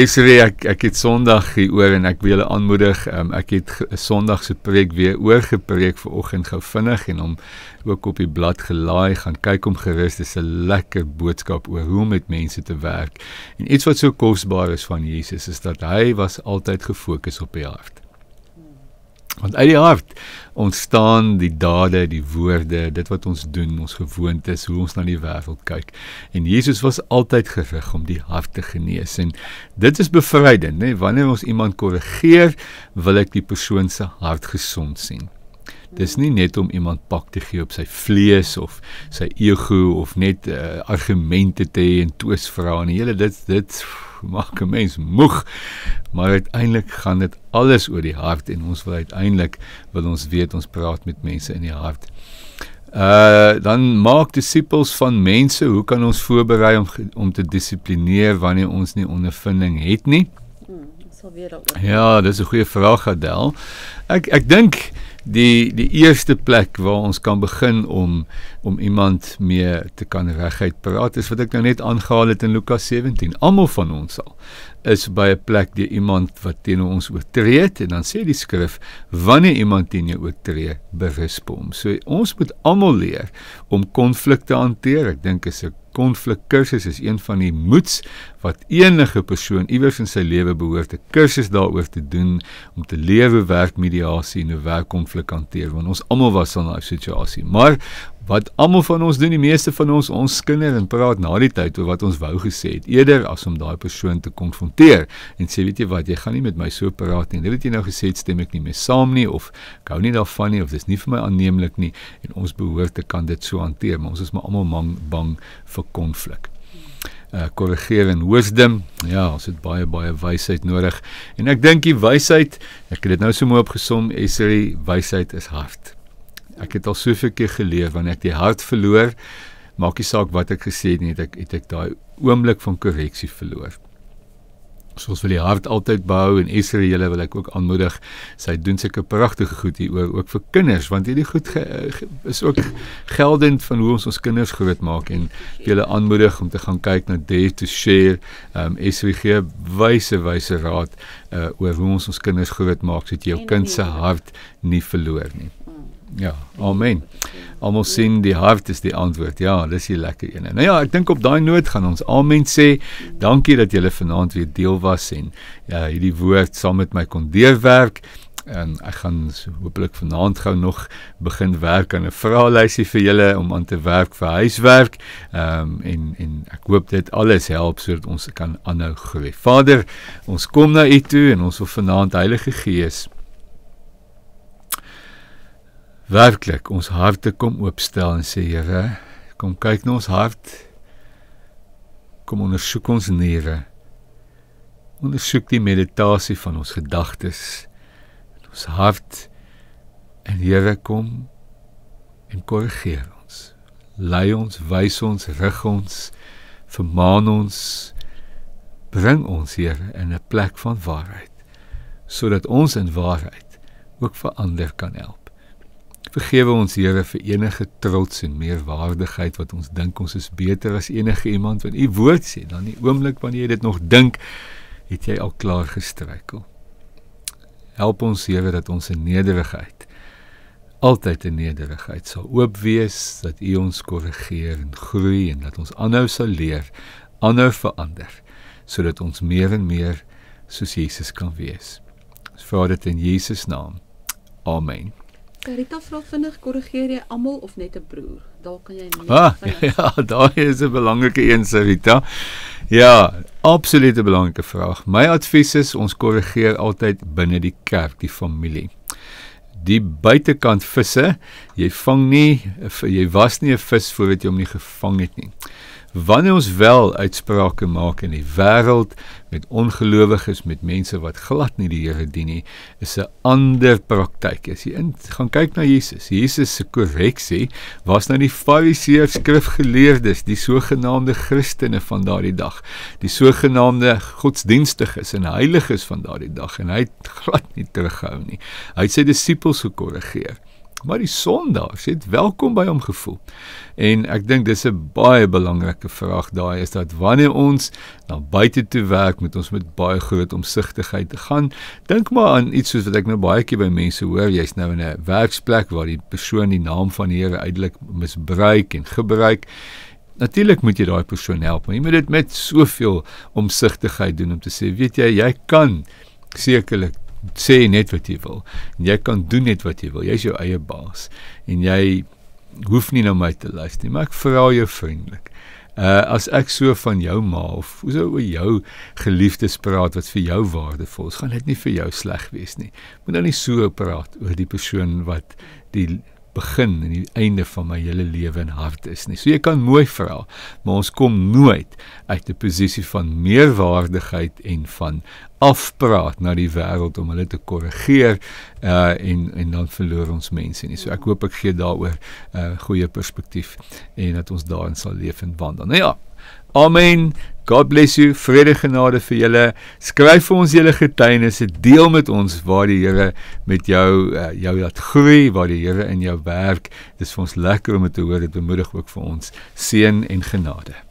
SW ek ek het Sondag hier oor en ek wil julle aanmoedig. Um, ek het Sondag se preek weer oor gepreek vanoggend gou vinnig en hom ook op die blad gelaai gaan kyk om gerus dis 'n lekker boodskap oor hoe om met mense te werk. En iets wat so kosbaar is van Jesus is dat hy was altyd gefokus op die hart. Want uit die hart ontstaan die dade, die woorde, dit wat ons doen, ons gewoontes, hoe ons na die wêreld kyk. En Jesus was altyd gerig om die hart te genees en dit is bevrydend, né? Nee? Wanneer ons iemand korrigeer, wil ek die persoon se hart gesond sien. Dis nie net om iemand pak te gee op sy vlees of sy ego of net uh, argumente te hê en twis vra en hele dit dit pff, maak 'n mens moeg. Maar uiteindelik gaan dit alles oor die hart en ons wil uiteindelik wil ons weet ons praat met mense in die hart. Uh dan maak disippels van mense, hoe kan ons voorberei om om te dissiplineer wanneer ons nie ondervinding het nie? Hmm, ons sal weer daaroor. Ja, dis 'n goeie vraag, Adel. Ek ek dink die die eerste plek waar ons kan begin om om iemand mee te kan reguit praat is wat ek nou net aangehaal het in Lukas 17. Almal van ons sal is by 'n plek deur iemand wat teenoor ons oortree en dan sê die skrif wanneer iemand teen jou oortree, berisp hom. So ons moet almal leer om konflikte hanteer. Ek dink is 'n konflik kursus is een van die moets wat enige persoon iewers in sy lewe behoort 'n kursus daaroor te doen om te lewe werk mediasie en 'n werk konflik hanteer want ons almal was in daai situasie maar wat almal van ons doen die meeste van ons ons skinder en praat na die tyd oor wat ons wou gesê het eerder as om daai persoon te konfronteer en sê weet jy wat jy gaan nie met my so praat nie dit het jy nou gesê stem ek nie mee saam nie of ek hou nie daarvan nie of dis nie vir my aanneemlik nie en ons behoort te kan dit so hanteer maar ons is maar almal bang, bang vir konflik uh eh, korrigering hoofdom ja ons het baie baie wysheid nodig en ek dink die wysheid ek het dit nou so mooi opgesom Esri wysheid is hart Ek het al soveel keer geleef wanneer ek die hart verloor, maak nie saak wat ek gesê het nie, ek het ek daai oomblik van korreksie verloor. Soos wil die hart altyd bou en Israel wil ek ook aanmoedig. Sy doen sulke pragtige goed hier oor ook vir kinders want hierdie goed ge, ge, is ook geldend van hoe ons ons kinders groot maak en hulle aanmoedig om te gaan kyk na Dare to Share. Ehm um, SVG wyse wyse raad uh, oor hoe ons ons kinders groot maak sodat jy jou kind se hart nie verloor nie. Ja, amen. Almal sien die hart is die antwoord. Ja, dis 'n lekker een. Nou ja, ek dink op daai noot gaan ons amen sê. Dankie dat julle vanaand weer deel was en ja, hierdie woord saam met my kon deurwerk en ek gaan hopelik vanaand gou nog begin werk aan 'n vraelysie vir julle om aan te werk vir huiswerk. Ehm um, en en ek hoop dit alles help sodat ons kan aanhou groei. Vader, ons kom na U toe en ons wil vanaand Heilige Gees werklik ons harte kom oopstel en sê Here, kom kyk na ons hart. Kom ondersoek ons niere. Ondersoek die meditasie van ons gedagtes en ons hart. En Here kom en korrigeer ons. Lei ons, wys ons, rig ons, vermaan ons, bring ons Here in 'n plek van waarheid sodat ons in waarheid ook verander kan help. Vergewe ons Here vir enige trots en meerwaardigheid wat ons dink ons is beter as enige iemand want u woord sê dan die oomblik wanneer jy dit nog dink het jy al klaar gestruikel. Help ons Here dat ons in nederigheid altyd in nederigheid sal oop wees dat u ons korrigeer en groei en dat ons aanhou sal leer, aanhou verander sodat ons meer en meer soos Jesus kan wees. Ons vra dit in Jesus naam. Amen. Rita vra vinnig korrigeer jy almal of net 'n broer? Daar kan jy nie. Ah, ja, daar is 'n belangrike een, Rita. Ja, absolute belangrike vraag. My advies is ons korrigeer altyd binne die kerk, die familie. Die buitekant visse, jy vang nie jy was nie 'n vis voordat jy hom nie gevang het nie wanneer ons wel uitsprake maak in die wêreld met ongelowiges, met mense wat glad nie die Here dien nie, is 'n ander praktyk. As jy in gaan kyk na Jesus, Jesus se korreksie was nou die Fariseërs, skrifgeleerdes, die sogenaamde Christene van daardie dag, die sogenaamde godsdienstiges en heiliges van daardie dag en hy het glad nie teruggehou nie. Hy het sy disippels gekorrigeer maar die Sondag sê dit welkom by hom gevoel. En ek dink dis 'n baie belangrike vraag daai is dat wanneer ons na buite toe werk met ons met baie groot omsigtigheid gaan, dink maar aan iets soos wat ek nou baie keer by mense hoor, jy's nou in 'n werksplek waar die persoon die naam van die Here uitelik misbruik en gebruik. Natuurlik moet jy daai persoon help, maar jy moet dit met soveel omsigtigheid doen om te sê, weet jy, jy kan sekerlik sê net wat jy wil. Jy kan doen net wat jy wil. Jy's jou eie baas en jy hoef nie na my te luister nie, maar ek vra jou vriendelik. Uh as ek so van jou ma of hoe sou oor jou geliefdes praat wat vir jou waardevol is, gaan dit nie vir jou sleg wees nie. Moet nou nie so praat oor die persoon wat die begin en die einde van my hele lewe en hart is nie. So jy kan mooi vra, maar ons kom nooit uit 'n posisie van meerwaardigheid en van afpraat na die wêreld om hulle te korrigeer uh en en dan verloor ons mense nie. So ek hoop ek gee daaroor 'n uh, goeie perspektief en dat ons daarin sal leef en wandel. Nou ja. Amen. God bless you. Vrede genade vir julle. Skryf vir ons julle getuienisse. Deel met ons waar die Here met jou eh, jou laat groei, waar die Here in jou werk. Dis vir ons lekker om te hoor. Dit bemoedig ook vir ons. Seën en genade.